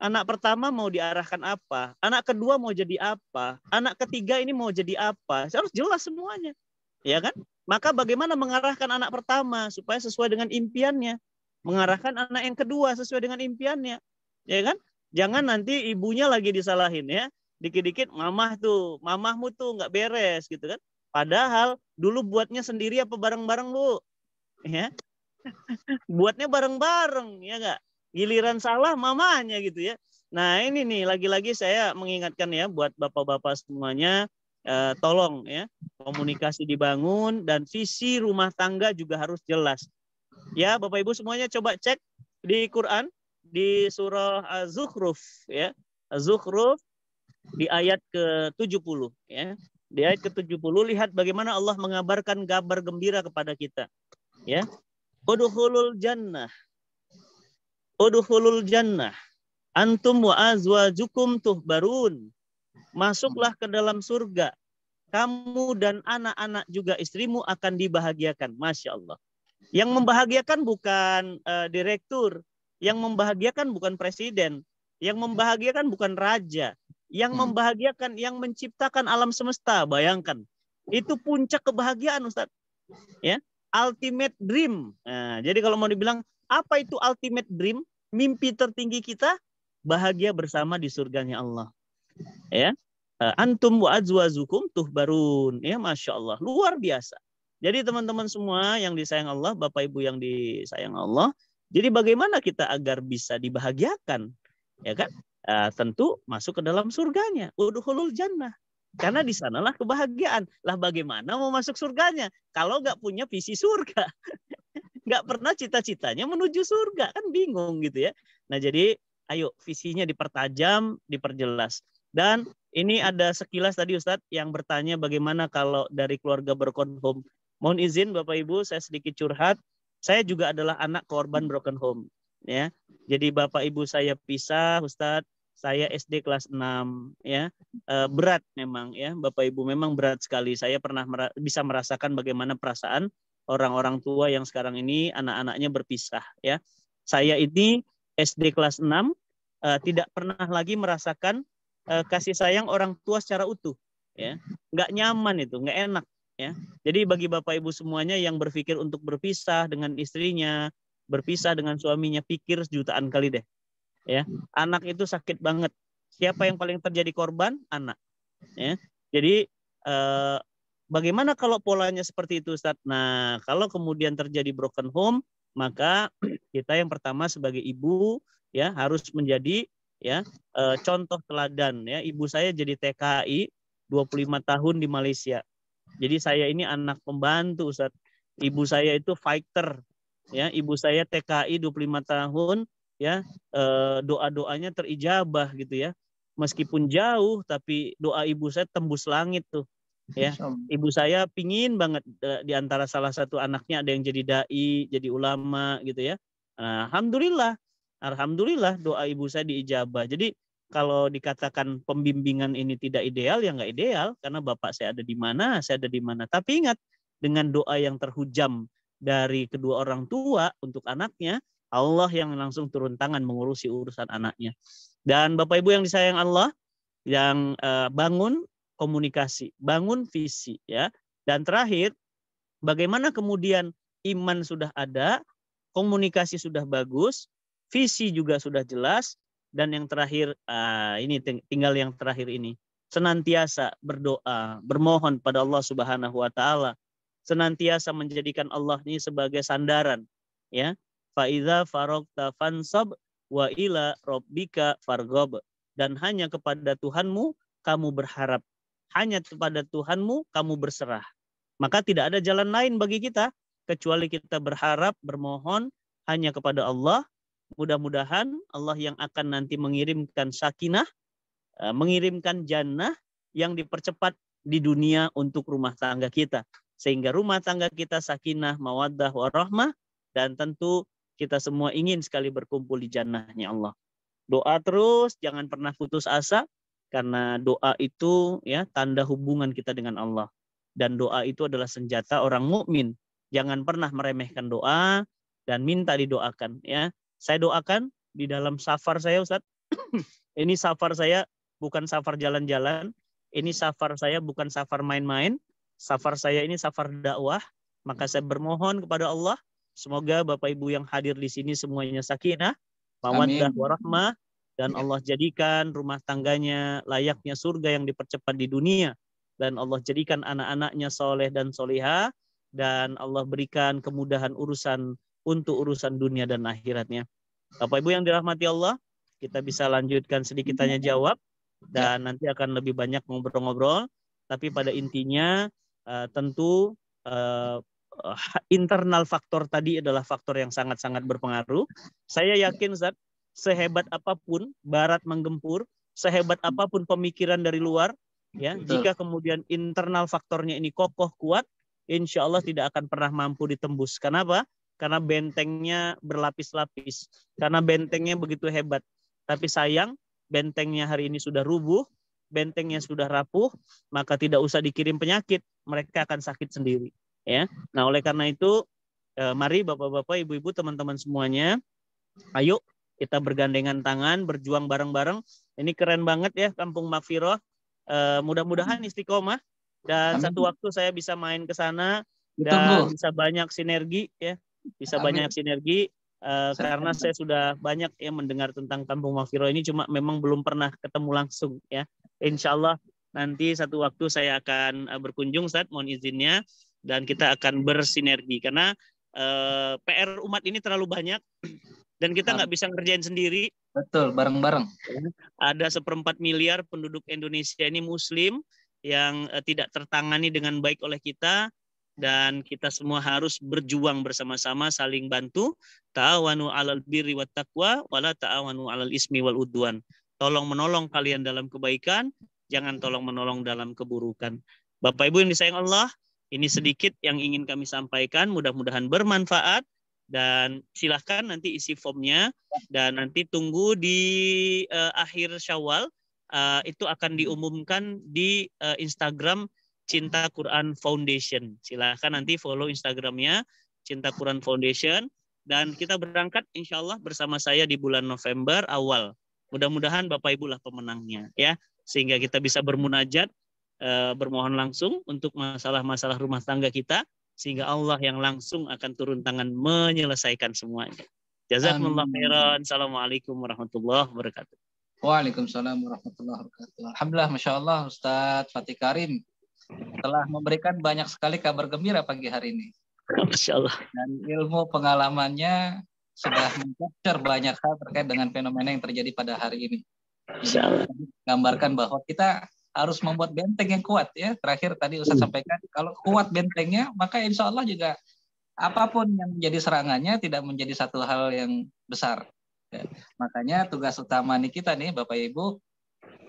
Anak pertama mau diarahkan apa? Anak kedua mau jadi apa? Anak ketiga ini mau jadi apa? Harus jelas semuanya. Ya kan? Maka bagaimana mengarahkan anak pertama supaya sesuai dengan impiannya? mengarahkan anak yang kedua sesuai dengan impiannya. Ya kan? Jangan nanti ibunya lagi disalahin ya. Dikit-dikit mamah tuh, mamahmu tuh nggak beres gitu kan. Padahal dulu buatnya sendiri apa bareng-bareng lu? Ya. buatnya bareng-bareng ya enggak? Giliran salah mamanya gitu ya. Nah, ini nih lagi-lagi saya mengingatkan ya buat bapak-bapak semuanya eh, tolong ya komunikasi dibangun dan visi rumah tangga juga harus jelas. Ya, Bapak Ibu semuanya coba cek di Quran di surah Az-Zukhruf ya. Az-Zukhruf di ayat ke-70 ya. Di ayat ke-70 lihat bagaimana Allah mengabarkan kabar gembira kepada kita ya. Udkhulul jannah. Udkhulul jannah. Antum wa azwajukum tuhbarun. Masuklah ke dalam surga. Kamu dan anak-anak juga istrimu akan dibahagiakan. Masya Allah. Yang membahagiakan bukan uh, direktur, yang membahagiakan bukan presiden, yang membahagiakan bukan raja, yang hmm. membahagiakan, yang menciptakan alam semesta. Bayangkan, itu puncak kebahagiaan, Ustaz. Ya, ultimate dream. Nah, jadi kalau mau dibilang apa itu ultimate dream, mimpi tertinggi kita bahagia bersama di surganya Allah. Ya, eh, antum wa azwazukum tuh barun. Ya, masya Allah, luar biasa. Jadi teman-teman semua yang disayang Allah, Bapak Ibu yang disayang Allah, jadi bagaimana kita agar bisa dibahagiakan? Ya kan? Uh, tentu masuk ke dalam surganya, udhulul jannah. Karena di sanalah kebahagiaan. Lah bagaimana mau masuk surganya kalau nggak punya visi surga? *laughs* nggak pernah cita-citanya menuju surga kan bingung gitu ya. Nah jadi ayo visinya dipertajam, diperjelas. Dan ini ada sekilas tadi Ustadz yang bertanya bagaimana kalau dari keluarga berkonfirm Mohon izin Bapak Ibu, saya sedikit curhat. Saya juga adalah anak korban broken home. Ya, jadi Bapak Ibu saya pisah, Ustadz. Saya SD kelas 6 ya. Eh, berat memang ya, Bapak Ibu memang berat sekali. Saya pernah bisa merasakan bagaimana perasaan orang-orang tua yang sekarang ini anak-anaknya berpisah ya. Saya ini SD kelas 6 eh, tidak pernah lagi merasakan eh, kasih sayang orang tua secara utuh ya. Nggak nyaman itu, nggak enak ya. Jadi bagi Bapak Ibu semuanya yang berpikir untuk berpisah dengan istrinya, berpisah dengan suaminya, pikir jutaan kali deh. Ya, anak itu sakit banget. Siapa yang paling terjadi korban? Anak. Ya. Jadi eh, bagaimana kalau polanya seperti itu Ustaz? Nah, kalau kemudian terjadi broken home, maka *clears throat* kita yang pertama sebagai ibu ya harus menjadi ya e, contoh teladan ya ibu saya jadi TKI 25 tahun di Malaysia jadi saya ini anak pembantu Ustaz. Ibu saya itu fighter. Ya, ibu saya TKI 25 tahun, ya. Eh, doa-doanya terijabah gitu ya. Meskipun jauh tapi doa ibu saya tembus langit tuh. Ya, ibu saya pingin banget eh, di antara salah satu anaknya ada yang jadi dai, jadi ulama gitu ya. Nah, alhamdulillah. Alhamdulillah doa ibu saya diijabah. Jadi kalau dikatakan pembimbingan ini tidak ideal ya nggak ideal karena bapak saya ada di mana saya ada di mana tapi ingat dengan doa yang terhujam dari kedua orang tua untuk anaknya Allah yang langsung turun tangan mengurusi urusan anaknya dan bapak ibu yang disayang Allah yang eh, bangun komunikasi bangun visi ya dan terakhir bagaimana kemudian iman sudah ada komunikasi sudah bagus visi juga sudah jelas dan yang terakhir uh, ini tinggal yang terakhir ini senantiasa berdoa bermohon pada Allah Subhanahu wa taala senantiasa menjadikan Allah ini sebagai sandaran ya faiza farokta fansab wa ila robika fargob dan hanya kepada Tuhanmu kamu berharap hanya kepada Tuhanmu kamu berserah maka tidak ada jalan lain bagi kita kecuali kita berharap bermohon hanya kepada Allah Mudah-mudahan Allah yang akan nanti mengirimkan sakinah, eh, mengirimkan jannah yang dipercepat di dunia untuk rumah tangga kita. Sehingga rumah tangga kita sakinah, mawaddah, warahmah. Dan tentu kita semua ingin sekali berkumpul di jannahnya Allah. Doa terus, jangan pernah putus asa. Karena doa itu ya tanda hubungan kita dengan Allah. Dan doa itu adalah senjata orang mukmin. Jangan pernah meremehkan doa dan minta didoakan ya. Saya doakan di dalam safar saya Ustaz. *clears throat* ini safar saya bukan safar jalan-jalan, ini safar saya bukan safar main-main, safar saya ini safar dakwah. Maka saya bermohon kepada Allah, semoga Bapak Ibu yang hadir di sini semuanya sakinah, mawaddah warahmah dan ya. Allah jadikan rumah tangganya layaknya surga yang dipercepat di dunia dan Allah jadikan anak-anaknya soleh dan soleha dan Allah berikan kemudahan urusan untuk urusan dunia dan akhiratnya. Bapak Ibu yang dirahmati Allah, kita bisa lanjutkan sedikit tanya jawab dan nanti akan lebih banyak ngobrol-ngobrol. Tapi pada intinya eh, tentu eh, internal faktor tadi adalah faktor yang sangat-sangat berpengaruh. Saya yakin Zat, sehebat apapun Barat menggempur, sehebat apapun pemikiran dari luar, ya jika kemudian internal faktornya ini kokoh kuat, insya Allah tidak akan pernah mampu ditembus. Kenapa? karena bentengnya berlapis-lapis, karena bentengnya begitu hebat. Tapi sayang, bentengnya hari ini sudah rubuh, bentengnya sudah rapuh, maka tidak usah dikirim penyakit, mereka akan sakit sendiri. Ya, nah oleh karena itu, eh, mari bapak-bapak, ibu-ibu, teman-teman semuanya, ayo kita bergandengan tangan, berjuang bareng-bareng. Ini keren banget ya, Kampung Mafiroh. Eh, mudah-mudahan hmm. istiqomah dan Amin. satu waktu saya bisa main ke sana dan Betul. bisa banyak sinergi ya bisa Amin. banyak sinergi uh, karena saya sudah banyak yang mendengar tentang Kampung Mafiro ini cuma memang belum pernah ketemu langsung ya. Insya Allah nanti satu waktu saya akan eh, berkunjung saat mohon izinnya dan kita akan bersinergi karena uh, eh, PR umat ini terlalu banyak dan kita nggak bisa ngerjain sendiri. Betul, bareng-bareng. Ya, ada seperempat miliar penduduk Indonesia ini Muslim yang tidak tertangani dengan baik oleh kita dan kita semua harus berjuang bersama-sama saling bantu ta'awanu 'alal birri wat taqwa wala ta'awanu 'alal ismi wal udwan tolong menolong kalian dalam kebaikan jangan tolong menolong dalam keburukan Bapak Ibu yang disayang Allah ini sedikit yang ingin kami sampaikan mudah-mudahan bermanfaat dan silahkan nanti isi formnya dan nanti tunggu di uh, akhir Syawal uh, itu akan diumumkan di uh, Instagram Cinta Quran Foundation. Silahkan nanti follow Instagramnya Cinta Quran Foundation. Dan kita berangkat insya Allah bersama saya di bulan November awal. Mudah-mudahan Bapak Ibu lah pemenangnya ya. Sehingga kita bisa bermunajat, eh, bermohon langsung untuk masalah-masalah rumah tangga kita. Sehingga Allah yang langsung akan turun tangan menyelesaikan semuanya. Jazakumullah khairan. Assalamualaikum warahmatullahi wabarakatuh. Waalaikumsalam warahmatullahi wabarakatuh. Alhamdulillah, Masya Allah Ustadz Fatih Karim telah memberikan banyak sekali kabar gembira pagi hari ini. Masya Allah. Dan ilmu pengalamannya sudah mengcapture banyak hal terkait dengan fenomena yang terjadi pada hari ini. Masya Gambarkan bahwa kita harus membuat benteng yang kuat ya. Terakhir tadi Ustaz hmm. sampaikan, kalau kuat bentengnya, maka insya Allah juga apapun yang menjadi serangannya tidak menjadi satu hal yang besar. Ya. Makanya tugas utama nih kita nih Bapak Ibu,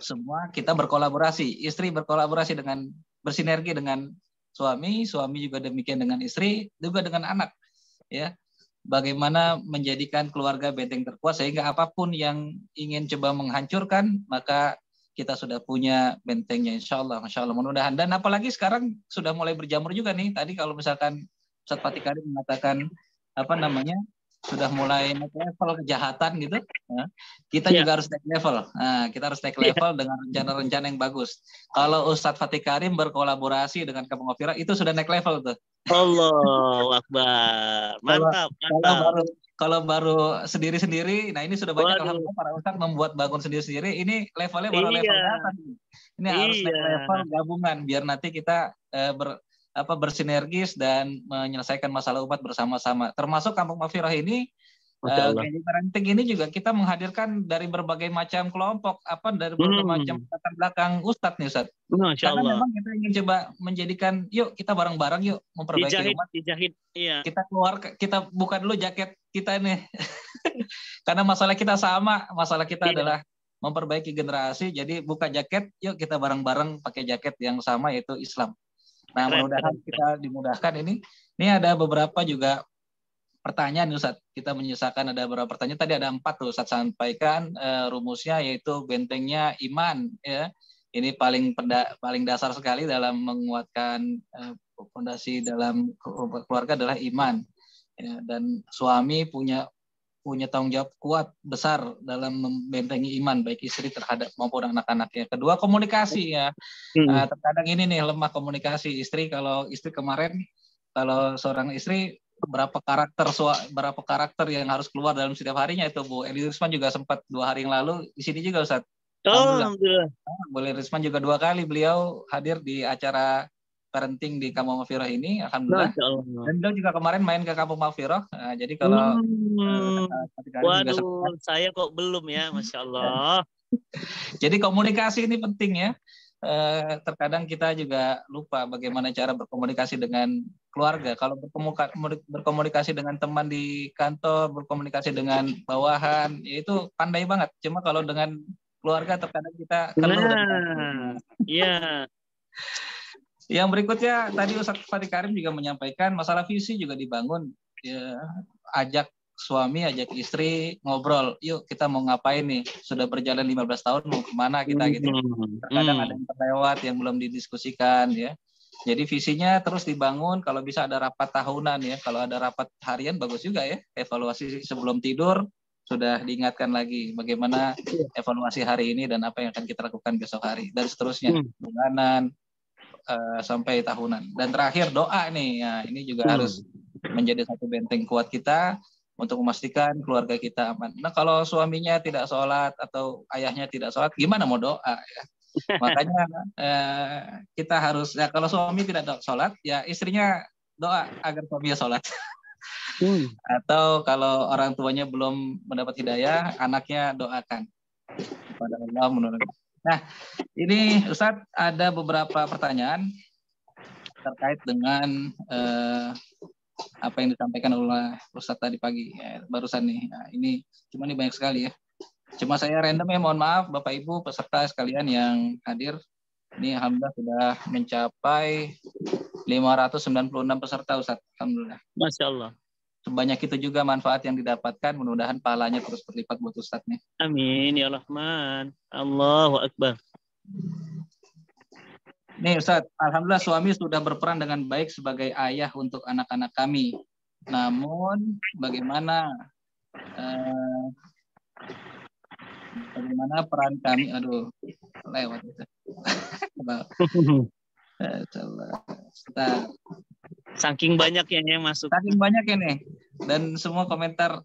semua kita berkolaborasi. Istri berkolaborasi dengan bersinergi dengan suami, suami juga demikian dengan istri, juga dengan anak. Ya, bagaimana menjadikan keluarga benteng terkuat sehingga apapun yang ingin coba menghancurkan maka kita sudah punya bentengnya insya Allah, insya Allah mudah-mudahan. Dan apalagi sekarang sudah mulai berjamur juga nih. Tadi kalau misalkan Ustaz Patikari mengatakan apa namanya sudah mulai naik level kejahatan gitu, ya. kita yeah. juga harus naik level. Nah, kita harus naik iya. level yeah. dengan rencana-rencana yang bagus. Kalau Ustadz Fatih Karim berkolaborasi dengan Kampung Opira itu sudah naik level tuh. Allah Akbar. Mantap, mantap. Kalau baru kalau baru sendiri-sendiri, nah ini sudah banyak orang para ustadz membuat bangun sendiri-sendiri. Ini levelnya baru iya. level berapa Ini iya. harus naik iya. level gabungan biar nanti kita uh, ber apa bersinergis dan menyelesaikan masalah umat bersama-sama. Termasuk Kampung Mafiroh ini Kayaknya eh, uh, ini juga kita menghadirkan dari berbagai macam kelompok apa dari hmm. berbagai hmm. macam latar belakang Ustadz nih Ustadz. Karena memang kita ingin coba menjadikan yuk kita bareng-bareng yuk memperbaiki dijahit, umat. Dijahit, iya. Kita keluar kita buka dulu jaket kita nih. *laughs* Karena masalah kita sama, masalah kita iya. adalah memperbaiki generasi. Jadi buka jaket, yuk kita bareng-bareng pakai jaket yang sama yaitu Islam. Nah, mudah-mudahan kita dimudahkan ini. Ini ada beberapa juga pertanyaan Ustaz. Kita menyisakan ada beberapa pertanyaan. Tadi ada empat tuh Ustaz sampaikan uh, rumusnya yaitu bentengnya iman ya. Ini paling peda, paling dasar sekali dalam menguatkan eh, fondasi dalam keluarga adalah iman. Ya, dan suami punya punya tanggung jawab kuat besar dalam membentengi iman baik istri terhadap maupun anak-anaknya. Kedua komunikasi ya. Hmm. Nah, terkadang ini nih lemah komunikasi istri kalau istri kemarin kalau seorang istri berapa karakter berapa karakter yang harus keluar dalam setiap harinya itu Bu. Eli Risman juga sempat dua hari yang lalu di sini juga Ustaz. Oh, Alhamdulillah. Alhamdulillah. Boleh Risman juga dua kali beliau hadir di acara parenting di Kampung Mafiroh ini akan mudah. Dan beliau juga kemarin main ke Kampung Mafiroh. Eh, nah, jadi kalau hmm. uh, waduh, saya kok belum ya, masya Allah. *laughs* jadi komunikasi ini penting ya. Uh, terkadang kita juga lupa bagaimana cara berkomunikasi dengan keluarga. Kalau berkomunikasi dengan teman di kantor, berkomunikasi dengan bawahan, ya itu pandai banget. Cuma kalau dengan keluarga terkadang kita keluar. Nah, iya. *laughs* Yang berikutnya tadi Ustaz Fatih Karim juga menyampaikan masalah visi juga dibangun. Ya, ajak suami, ajak istri ngobrol. Yuk kita mau ngapain nih? Sudah berjalan 15 tahun mau kemana kita gitu. Hmm, hmm. Terkadang ada yang terlewat yang belum didiskusikan ya. Jadi visinya terus dibangun. Kalau bisa ada rapat tahunan ya. Kalau ada rapat harian bagus juga ya. Evaluasi sebelum tidur sudah diingatkan lagi bagaimana evaluasi hari ini dan apa yang akan kita lakukan besok hari dan seterusnya. Hmm. Bulanan, Eh, sampai tahunan. Dan terakhir doa nih, ya ini juga hmm. harus menjadi satu benteng kuat kita untuk memastikan keluarga kita aman. Nah kalau suaminya tidak sholat atau ayahnya tidak sholat, gimana mau doa ya? Makanya eh, kita harus ya kalau suami tidak sholat, ya istrinya doa agar suaminya sholat. Hmm. Atau kalau orang tuanya belum mendapat hidayah, anaknya doakan kepada Allah menurut Nah, ini Ustadz ada beberapa pertanyaan terkait dengan eh, apa yang disampaikan oleh Ustaz tadi pagi ya, barusan nih. Nah, ini cuma ini banyak sekali ya. Cuma saya random ya, mohon maaf Bapak Ibu peserta sekalian yang hadir. Ini alhamdulillah sudah mencapai 596 peserta Ustadz. Alhamdulillah. Masya Allah sebanyak itu juga manfaat yang didapatkan. Mudah-mudahan pahalanya terus berlipat buat Ustadz nih. Amin ya Rahman. Allahu Akbar. Nih Ustadz, Alhamdulillah suami sudah berperan dengan baik sebagai ayah untuk anak-anak kami. Namun bagaimana eh, bagaimana peran kami aduh lewat itu. *laughs* *laughs* Saking banyaknya yang ya masuk. Saking banyaknya nih. Dan semua komentar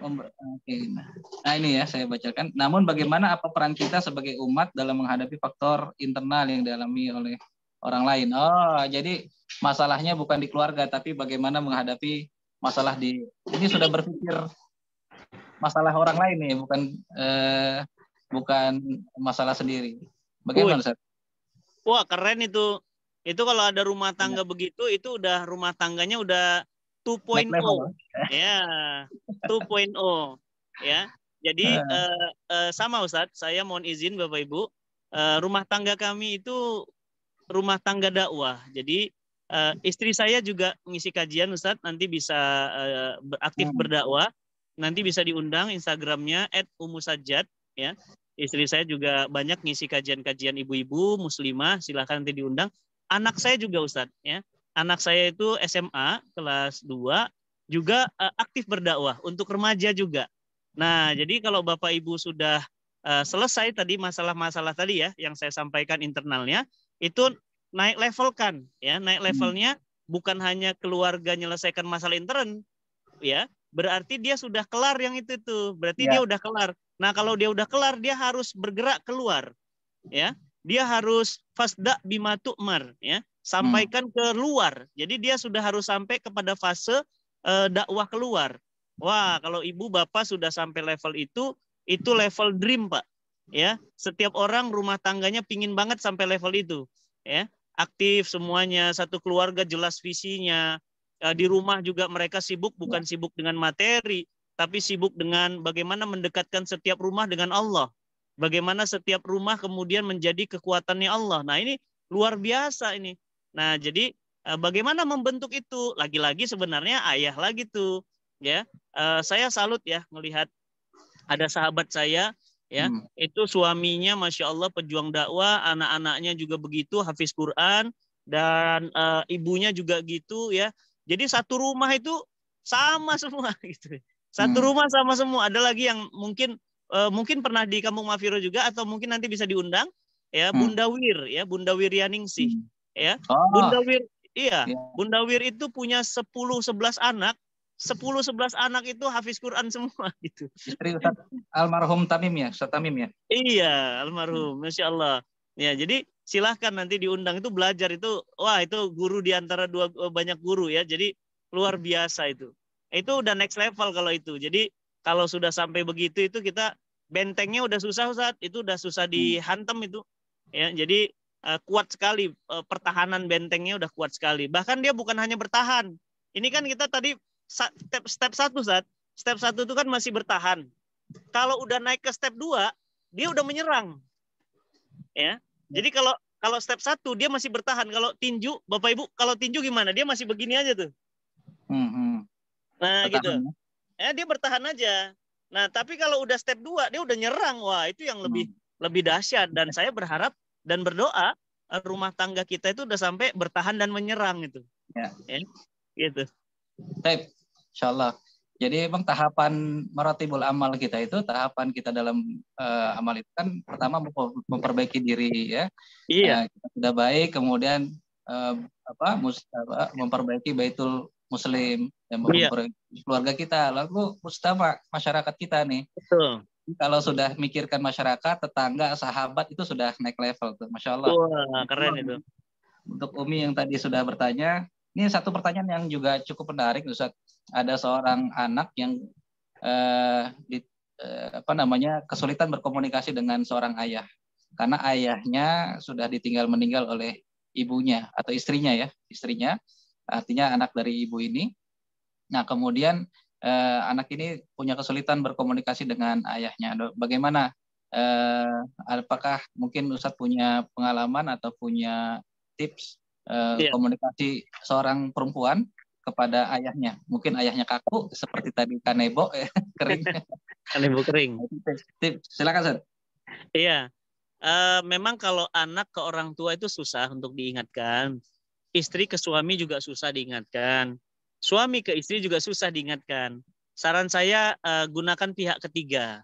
Oke, nah. nah ini ya saya bacakan. Namun bagaimana apa peran kita sebagai umat dalam menghadapi faktor internal yang dialami oleh orang lain? Oh, jadi masalahnya bukan di keluarga, tapi bagaimana menghadapi masalah di ini sudah berpikir masalah orang lain nih, bukan eh, bukan masalah sendiri. Bagaimana? Wah keren itu itu kalau ada rumah iya. tangga ya. begitu itu udah rumah tangganya udah 2.0. Ya, 2.0. Ya. Jadi uh. Uh, sama Ustadz, saya mohon izin Bapak Ibu. Uh, rumah tangga kami itu rumah tangga dakwah. Jadi uh, istri saya juga ngisi kajian Ustadz, nanti bisa uh, aktif hmm. berdakwah. Nanti bisa diundang Instagramnya @umusajat ya istri saya juga banyak ngisi kajian-kajian ibu-ibu muslimah silahkan nanti diundang anak saya juga Ustadz ya. Anak saya itu SMA kelas 2 juga uh, aktif berdakwah untuk remaja juga. Nah, hmm. jadi kalau Bapak Ibu sudah uh, selesai tadi masalah-masalah tadi ya yang saya sampaikan internalnya itu naik level kan, ya, naik hmm. levelnya bukan hanya keluarga menyelesaikan masalah intern ya, berarti dia sudah kelar yang itu tuh. Berarti ya. dia udah kelar. Nah, kalau dia udah kelar dia harus bergerak keluar ya dia harus fasda bimatukmar ya sampaikan hmm. keluar. Jadi dia sudah harus sampai kepada fase uh, dakwah keluar. Wah, hmm. kalau ibu bapak sudah sampai level itu, itu level dream pak. Ya, setiap orang rumah tangganya pingin banget sampai level itu. Ya, aktif semuanya, satu keluarga jelas visinya. Uh, di rumah juga mereka sibuk bukan ya. sibuk dengan materi, tapi sibuk dengan bagaimana mendekatkan setiap rumah dengan Allah. Bagaimana setiap rumah kemudian menjadi kekuatannya Allah. Nah ini luar biasa ini. Nah jadi eh, bagaimana membentuk itu? Lagi-lagi sebenarnya ayah lagi tuh ya. Eh, saya salut ya melihat ada sahabat saya ya hmm. itu suaminya masya Allah pejuang dakwah, anak-anaknya juga begitu hafiz Quran dan uh, ibunya juga gitu ya. Jadi satu rumah itu sama *laughs* semua gitu. Satu hmm. rumah sama semua. Ada lagi yang mungkin uh, mungkin pernah di Kampung Mafiro juga atau mungkin nanti bisa diundang ya hmm. Bunda Wir ya Bunda Wiryaningsih hmm. ya oh. Bunda Wir iya yeah. Bunda Wir itu punya 10 11 anak 10 11 anak itu hafiz Quran semua *laughs* gitu. Istri almarhum Tamim ya, Ustaz Tamim ya. Iya, almarhum, Masya Allah. Ya, jadi silahkan nanti diundang itu belajar itu wah itu guru di antara dua eh, banyak guru ya. Jadi luar biasa itu. Itu udah next level kalau itu. Jadi kalau sudah sampai begitu itu kita bentengnya udah susah saat itu udah susah hmm. dihantam itu. Ya, jadi uh, kuat sekali uh, pertahanan bentengnya udah kuat sekali. Bahkan dia bukan hanya bertahan. Ini kan kita tadi step step satu saat step satu itu kan masih bertahan. Kalau udah naik ke step 2, dia udah menyerang. Ya. Jadi kalau kalau step satu dia masih bertahan. Kalau tinju, Bapak Ibu, kalau tinju gimana? Dia masih begini aja tuh. Mm Nah, bertahan. gitu. Ya, dia bertahan aja. Nah, tapi kalau udah step 2, dia udah nyerang. Wah, itu yang lebih hmm. lebih dahsyat dan saya berharap dan berdoa eh, rumah tangga kita itu udah sampai bertahan dan menyerang itu Ya. ya gitu. Baik. Insyaallah. Jadi memang tahapan meratibul amal kita itu tahapan kita dalam uh, amal itu kan pertama memperbaiki diri ya. Iya. Uh, kita sudah baik kemudian uh, apa, apa memperbaiki baitul Muslim yang iya. memperoleh keluarga kita, lalu Mustafa masyarakat kita nih. Betul. Kalau sudah mikirkan masyarakat, tetangga, sahabat itu sudah naik level tuh, masya Allah. Wah, keren itu. Untuk Umi yang tadi sudah bertanya, ini satu pertanyaan yang juga cukup menarik, Ustaz. Ada seorang anak yang eh, di, eh, apa namanya kesulitan berkomunikasi dengan seorang ayah karena ayahnya sudah ditinggal meninggal oleh ibunya atau istrinya ya, istrinya artinya anak dari ibu ini. Nah, kemudian eh, anak ini punya kesulitan berkomunikasi dengan ayahnya. Bagaimana? Eh, apakah mungkin Ustadz punya pengalaman atau punya tips eh, yeah. komunikasi seorang perempuan kepada ayahnya. Mungkin ayahnya kaku seperti tadi kanebo eh, *laughs* kering. kanebo kering. Nah, tips, silakan Sir. Iya. Uh, memang kalau anak ke orang tua itu susah untuk diingatkan. Istri ke suami juga susah diingatkan. Suami ke istri juga susah diingatkan. Saran saya uh, gunakan pihak ketiga.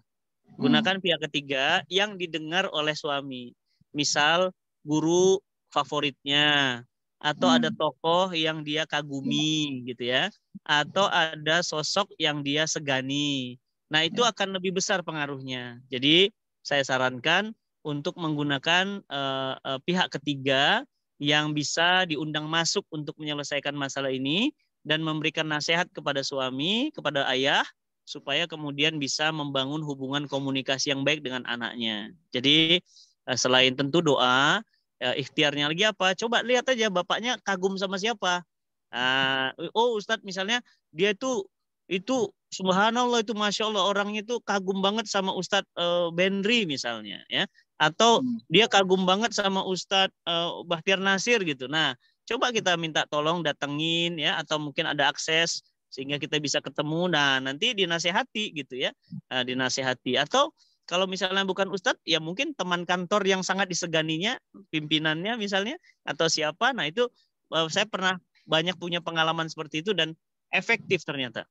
Hmm. Gunakan hmm. pihak ketiga yang didengar oleh suami. Misal guru favoritnya atau hmm. ada tokoh yang dia kagumi gitu ya atau ada sosok yang dia segani. Nah, itu ya. akan lebih besar pengaruhnya. Jadi saya sarankan untuk menggunakan uh, uh, pihak ketiga yang bisa diundang masuk untuk menyelesaikan masalah ini dan memberikan nasihat kepada suami, kepada ayah supaya kemudian bisa membangun hubungan komunikasi yang baik dengan anaknya. Jadi eh, selain tentu doa, eh, ikhtiarnya lagi apa? Coba lihat aja bapaknya kagum sama siapa. Eh, oh Ustadz misalnya dia itu itu subhanallah itu masya Allah orangnya itu kagum banget sama Ustadz Benri misalnya ya atau hmm. dia kagum banget sama Ustadz uh, Bahtiar Nasir gitu. Nah, coba kita minta tolong datengin ya atau mungkin ada akses sehingga kita bisa ketemu. Nah, nanti dinasehati gitu ya. Uh, dinasehati atau kalau misalnya bukan ustadz ya mungkin teman kantor yang sangat diseganinya pimpinannya misalnya atau siapa nah itu eh, saya pernah banyak punya pengalaman seperti itu dan efektif ternyata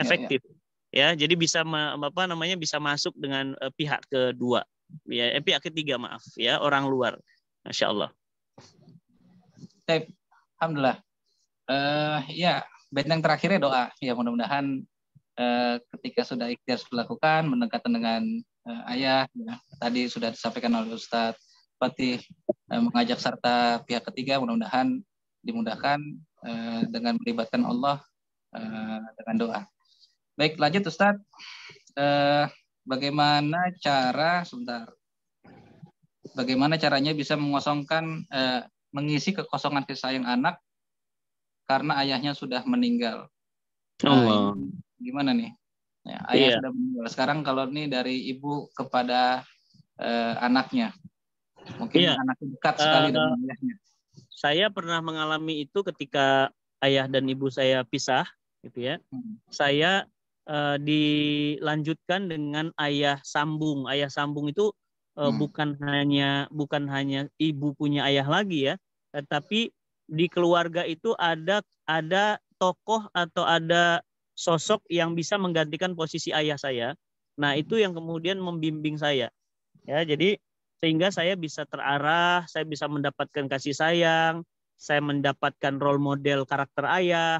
efektif ya, ya. ya jadi bisa apa namanya bisa masuk dengan eh, pihak kedua ya eh, pihak ketiga maaf ya orang luar masya Allah. Taip. alhamdulillah. Uh, ya benteng terakhirnya doa ya mudah-mudahan uh, ketika sudah ikhtiar dilakukan mendekatan dengan uh, ayah ya, tadi sudah disampaikan oleh Ustadz Fatih uh, mengajak serta pihak ketiga mudah-mudahan dimudahkan uh, dengan melibatkan Allah uh, dengan doa. Baik lanjut Ustadz. Uh, bagaimana cara sebentar bagaimana caranya bisa mengosongkan eh, mengisi kekosongan kisah sayang anak karena ayahnya sudah meninggal. Nah, Allah. Nah, gimana nih? Ya, ayah yeah. sudah meninggal. Sekarang kalau ini dari ibu kepada eh, anaknya, mungkin yeah. anak dekat sekali uh, dengan ayahnya. Saya pernah mengalami itu ketika ayah dan ibu saya pisah, gitu ya. Hmm. Saya uh, dilanjutkan dengan ayah sambung. Ayah sambung itu uh, hmm. bukan hanya bukan hanya ibu punya ayah lagi ya, tetapi di keluarga itu ada ada tokoh atau ada sosok yang bisa menggantikan posisi ayah saya. Nah, itu yang kemudian membimbing saya. Ya, jadi sehingga saya bisa terarah, saya bisa mendapatkan kasih sayang, saya mendapatkan role model karakter ayah,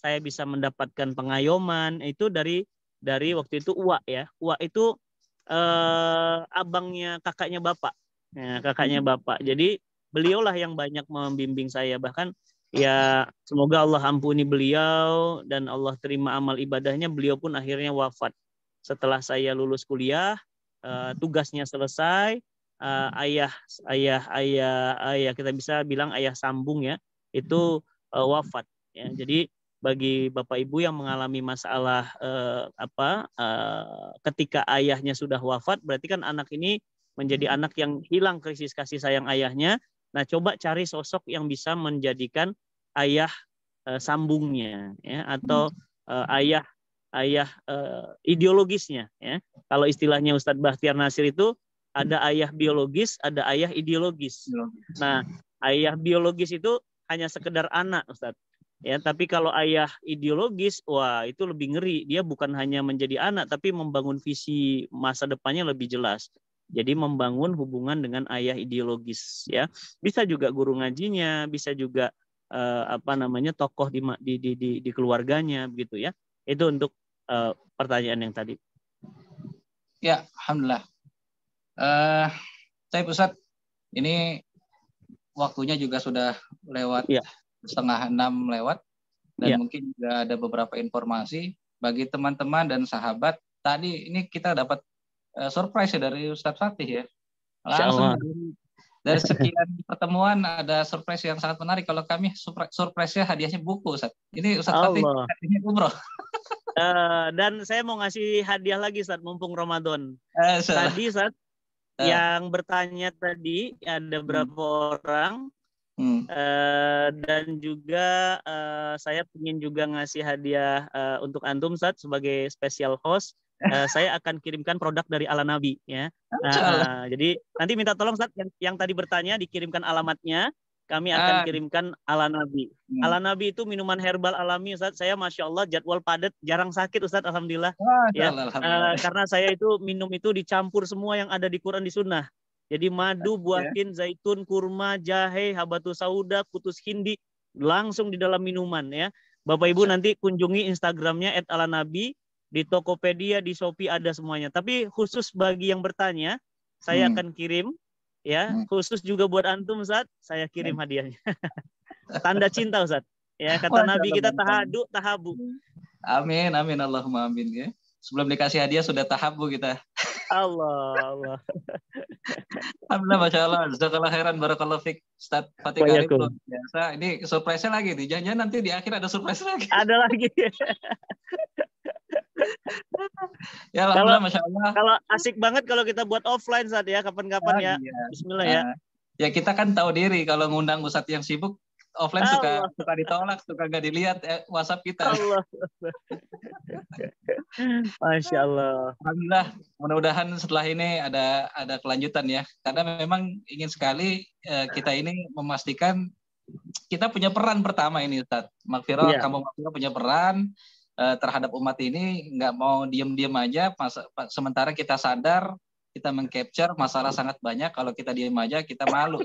saya bisa mendapatkan pengayoman itu dari dari waktu itu Uwa ya. Uwa itu eh, abangnya kakaknya bapak. Ya, kakaknya hmm. bapak. Jadi beliaulah yang banyak membimbing saya bahkan ya semoga Allah ampuni beliau dan Allah terima amal ibadahnya beliau pun akhirnya wafat setelah saya lulus kuliah eh, hmm. tugasnya selesai eh, hmm. ayah ayah ayah ayah kita bisa bilang ayah sambung ya itu eh, wafat ya jadi bagi Bapak Ibu yang mengalami masalah eh, apa eh, ketika ayahnya sudah wafat berarti kan anak ini menjadi hmm. anak yang hilang krisis kasih sayang ayahnya. Nah, coba cari sosok yang bisa menjadikan ayah eh, sambungnya ya atau hmm. eh, ayah ayah eh, ideologisnya ya. Kalau istilahnya Ustadz Bahtiar Nasir itu ada hmm. ayah biologis, ada ayah ideologis. Nah, ayah biologis itu hanya sekedar anak, Ustadz ya tapi kalau ayah ideologis wah itu lebih ngeri dia bukan hanya menjadi anak tapi membangun visi masa depannya lebih jelas jadi membangun hubungan dengan ayah ideologis ya bisa juga guru ngajinya bisa juga eh, apa namanya tokoh di di di di, di keluarganya begitu ya itu untuk eh, pertanyaan yang tadi ya alhamdulillah eh, saya pusat ini waktunya juga sudah lewat ya setengah enam lewat dan ya. mungkin juga ada beberapa informasi bagi teman-teman dan sahabat tadi ini kita dapat uh, surprise ya dari Ustadz Fatih ya langsung dari, sekian pertemuan ada surprise yang sangat menarik kalau kami surprise-nya hadiahnya buku Ustadz ini Ustadz Allah. Fatih hadiahnya umroh uh, *laughs* dan saya mau ngasih hadiah lagi saat mumpung Ramadan uh, eh, so. tadi saat uh. yang bertanya tadi ada berapa hmm. orang Hmm. Uh, dan juga uh, saya ingin juga ngasih hadiah uh, untuk antum saat sebagai special host. Uh, saya akan kirimkan produk dari ala Nabi ya. Uh, uh, jadi nanti minta tolong saat yang, yang tadi bertanya dikirimkan alamatnya. Kami ah. akan uh. kirimkan ala Nabi. Hmm. Ala Nabi itu minuman herbal alami Ustaz. Saya masya Allah jadwal padat, jarang sakit Ustaz. Alhamdulillah. Ah, ya. Alhamdulillah. Uh, karena saya itu minum itu dicampur semua yang ada di Quran di Sunnah. Jadi madu, iya. buah ya. zaitun, kurma, jahe, habatus sauda, kutus hindi langsung di dalam minuman ya. Bapak Ibu iya. nanti kunjungi Instagramnya @alanabi di Tokopedia, di Shopee ada semuanya. Tapi khusus bagi yang bertanya, saya hmm. akan kirim ya. Hmm. Khusus juga buat antum saat saya kirim hmm. hadiahnya. *laughs* Tanda cinta Ustaz. Ya kata Wah, Nabi kita tahadu, tahabu. Amin, amin Allahumma amin ya. Sebelum dikasih hadiah sudah tahabu kita. Allah, Allah. Alhamdulillah, Masya Allah. Zakalah heran barakallah fik. Ustaz Fatih Karib luar biasa. Ini surprise lagi nih. Jangan-jangan nanti di akhir ada surprise lagi. Ada lagi. *laughs* ya kalau masya Allah kalau asik banget kalau kita buat offline saat ya kapan-kapan ya ah, iya. Bismillah ya. Ah, ya kita kan tahu diri kalau ngundang ustadz yang sibuk offline Allah. suka suka ditolak, suka nggak dilihat eh, WhatsApp kita. Allah. Masya Allah. Alhamdulillah, mudah-mudahan setelah ini ada ada kelanjutan ya. Karena memang ingin sekali eh, kita ini memastikan kita punya peran pertama ini Ustaz. Makfirah, ya. kamu Makfirah punya peran eh, terhadap umat ini nggak mau diem-diem aja sementara kita sadar kita mengcapture masalah sangat banyak kalau kita diem aja kita malu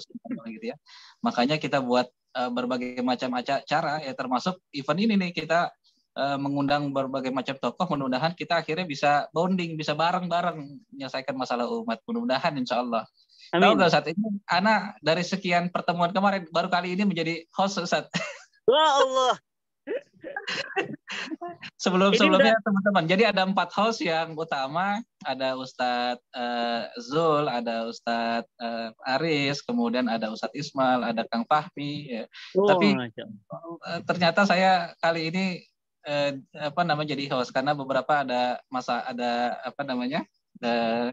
gitu ya makanya kita buat uh, berbagai macam cara ya termasuk event ini nih kita uh, mengundang berbagai macam tokoh mudah-mudahan kita akhirnya bisa bonding bisa bareng-bareng menyelesaikan masalah umat mudah-mudahan insyaallah. Allah Amin. tahu nggak saat ini anak dari sekian pertemuan kemarin baru kali ini menjadi host saat. *laughs* Wah ya Allah Sebelum sebelumnya teman-teman. Jadi ada empat host ya, yang utama, ada Ustadz uh, Zul, ada Ustadz uh, Aris, kemudian ada Ustadz Ismail, ada Kang Fahmi. Ya. Oh, Tapi uh, ternyata saya kali ini uh, apa namanya jadi host karena beberapa ada masa ada apa namanya uh,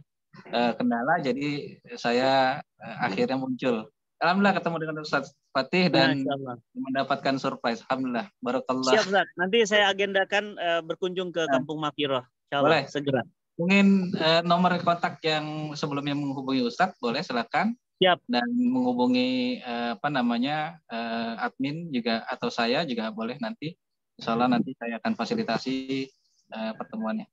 uh, kendala jadi saya uh, akhirnya muncul Alhamdulillah ketemu dengan Ustaz Fatih dan ya, mendapatkan surprise. Alhamdulillah. Barakallah. Siap, Ustaz. Nanti saya agendakan uh, berkunjung ke nah. Kampung Makiroh. Boleh. Segera. Mungkin uh, nomor kontak yang sebelumnya menghubungi Ustadz, boleh silakan. Siap. Dan menghubungi uh, apa namanya uh, admin juga atau saya juga boleh nanti. Insya Allah nanti saya akan fasilitasi uh, pertemuannya.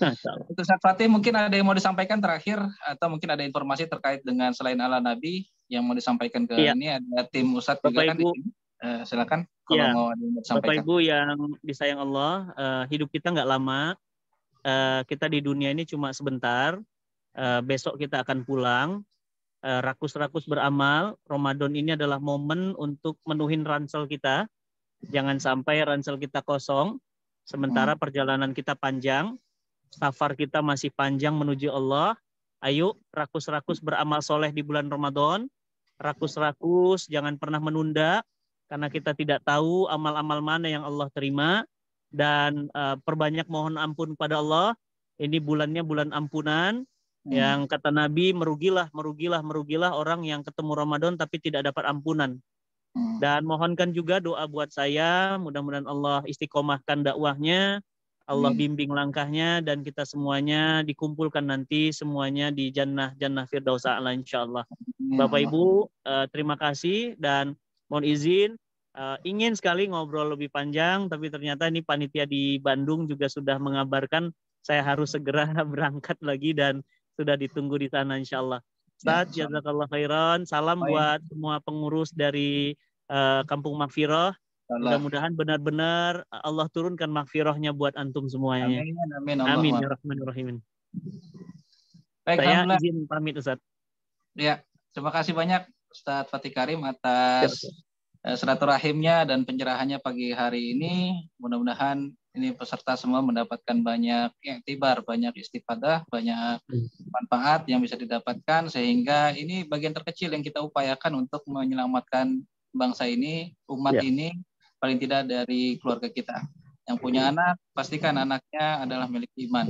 Nah, Ustaz Ustadz Fatih mungkin ada yang mau disampaikan terakhir atau mungkin ada informasi terkait dengan selain ala Nabi yang mau disampaikan ke ya. ini ada tim Ustadz Bapak juga kan Ibu. kan Uh, silakan kalau ya. mau ada yang Bapak Ibu yang disayang Allah, uh, hidup kita nggak lama. Uh, kita di dunia ini cuma sebentar. Uh, besok kita akan pulang. Rakus-rakus uh, beramal, Ramadan ini adalah momen untuk menuhin ransel kita. Jangan sampai ransel kita kosong. Sementara hmm. perjalanan kita panjang, safar kita masih panjang menuju Allah. Ayo rakus-rakus beramal soleh di bulan Ramadan rakus-rakus, jangan pernah menunda karena kita tidak tahu amal-amal mana yang Allah terima dan uh, perbanyak mohon ampun pada Allah. Ini bulannya bulan ampunan hmm. yang kata Nabi merugilah, merugilah, merugilah orang yang ketemu Ramadan tapi tidak dapat ampunan. Hmm. Dan mohonkan juga doa buat saya, mudah-mudahan Allah istiqomahkan dakwahnya, Allah hmm. bimbing langkahnya dan kita semuanya dikumpulkan nanti semuanya di jannah jannah firdaus a'la insyaallah. Bapak Ibu eh, terima kasih dan mohon izin eh, ingin sekali ngobrol lebih panjang tapi ternyata ini panitia di Bandung juga sudah mengabarkan saya harus segera *laughs* berangkat lagi dan sudah ditunggu di sana insyaallah. Ya, Ustaz, jazakallah khairan. Salam buat semua pengurus dari eh, Kampung Makfiroh. Mudah-mudahan benar-benar Allah turunkan makfirahnya buat antum semuanya. Amin. Amin. amin. Ya Rahman ya Rahim. Baik, Saya izin pamit Ustaz. Ya, terima kasih banyak Ustaz Fatih Karim atas ya, eh, rahimnya dan pencerahannya pagi hari ini. Mudah-mudahan ini peserta semua mendapatkan banyak yang tibar, banyak istifadah, banyak hmm. manfaat yang bisa didapatkan sehingga ini bagian terkecil yang kita upayakan untuk menyelamatkan bangsa ini, umat ya. ini paling tidak dari keluarga kita. Yang punya hmm. anak pastikan anaknya adalah milik iman.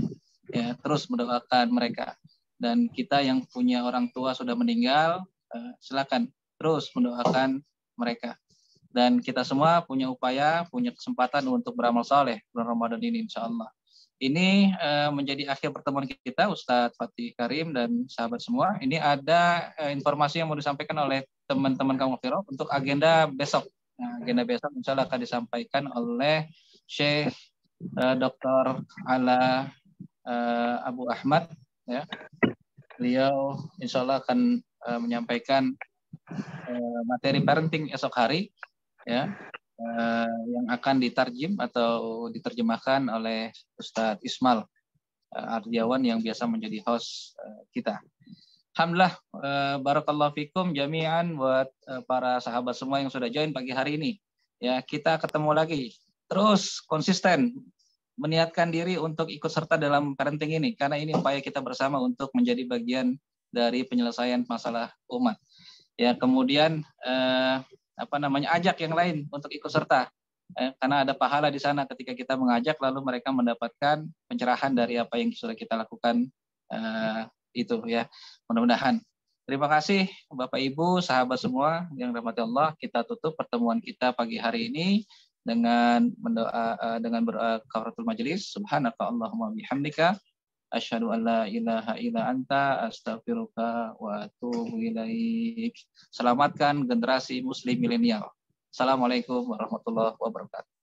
Ya, terus mendoakan mereka. Dan kita yang punya orang tua sudah meninggal, eh, silakan terus mendoakan mereka. Dan kita semua punya upaya, punya kesempatan untuk beramal saleh bulan Ramadan ini insya Allah. Ini eh, menjadi akhir pertemuan kita Ustadz Fatih Karim dan sahabat semua. Ini ada eh, informasi yang mau disampaikan oleh teman-teman kamu Firo untuk agenda besok Nah, agenda besok insya Allah akan disampaikan oleh Syekh uh, eh, Dr. Ala uh, Abu Ahmad. Ya. Beliau insya Allah akan uh, menyampaikan uh, materi parenting esok hari, ya, uh, yang akan ditarjim atau diterjemahkan oleh Ustadz Ismail uh, Ardiawan yang biasa menjadi host uh, kita. Alhamdulillah, eh, barakallahu fikum jami'an buat eh, para sahabat semua yang sudah join pagi hari ini. Ya, kita ketemu lagi. Terus konsisten meniatkan diri untuk ikut serta dalam parenting ini karena ini upaya kita bersama untuk menjadi bagian dari penyelesaian masalah umat. Ya, kemudian eh, apa namanya? ajak yang lain untuk ikut serta. Eh, karena ada pahala di sana ketika kita mengajak lalu mereka mendapatkan pencerahan dari apa yang sudah kita lakukan eh, itu ya. Mudah-mudahan. Terima kasih Bapak Ibu, sahabat semua yang rahmati Allah. Kita tutup pertemuan kita pagi hari ini dengan mendoa eh, dengan berdoa kafaratul majelis. Subhanaka Allahumma bihamdika asyhadu an la ilaha illa anta astaghfiruka wa atubu ilaik. Selamatkan generasi muslim milenial. Assalamualaikum warahmatullahi wabarakatuh.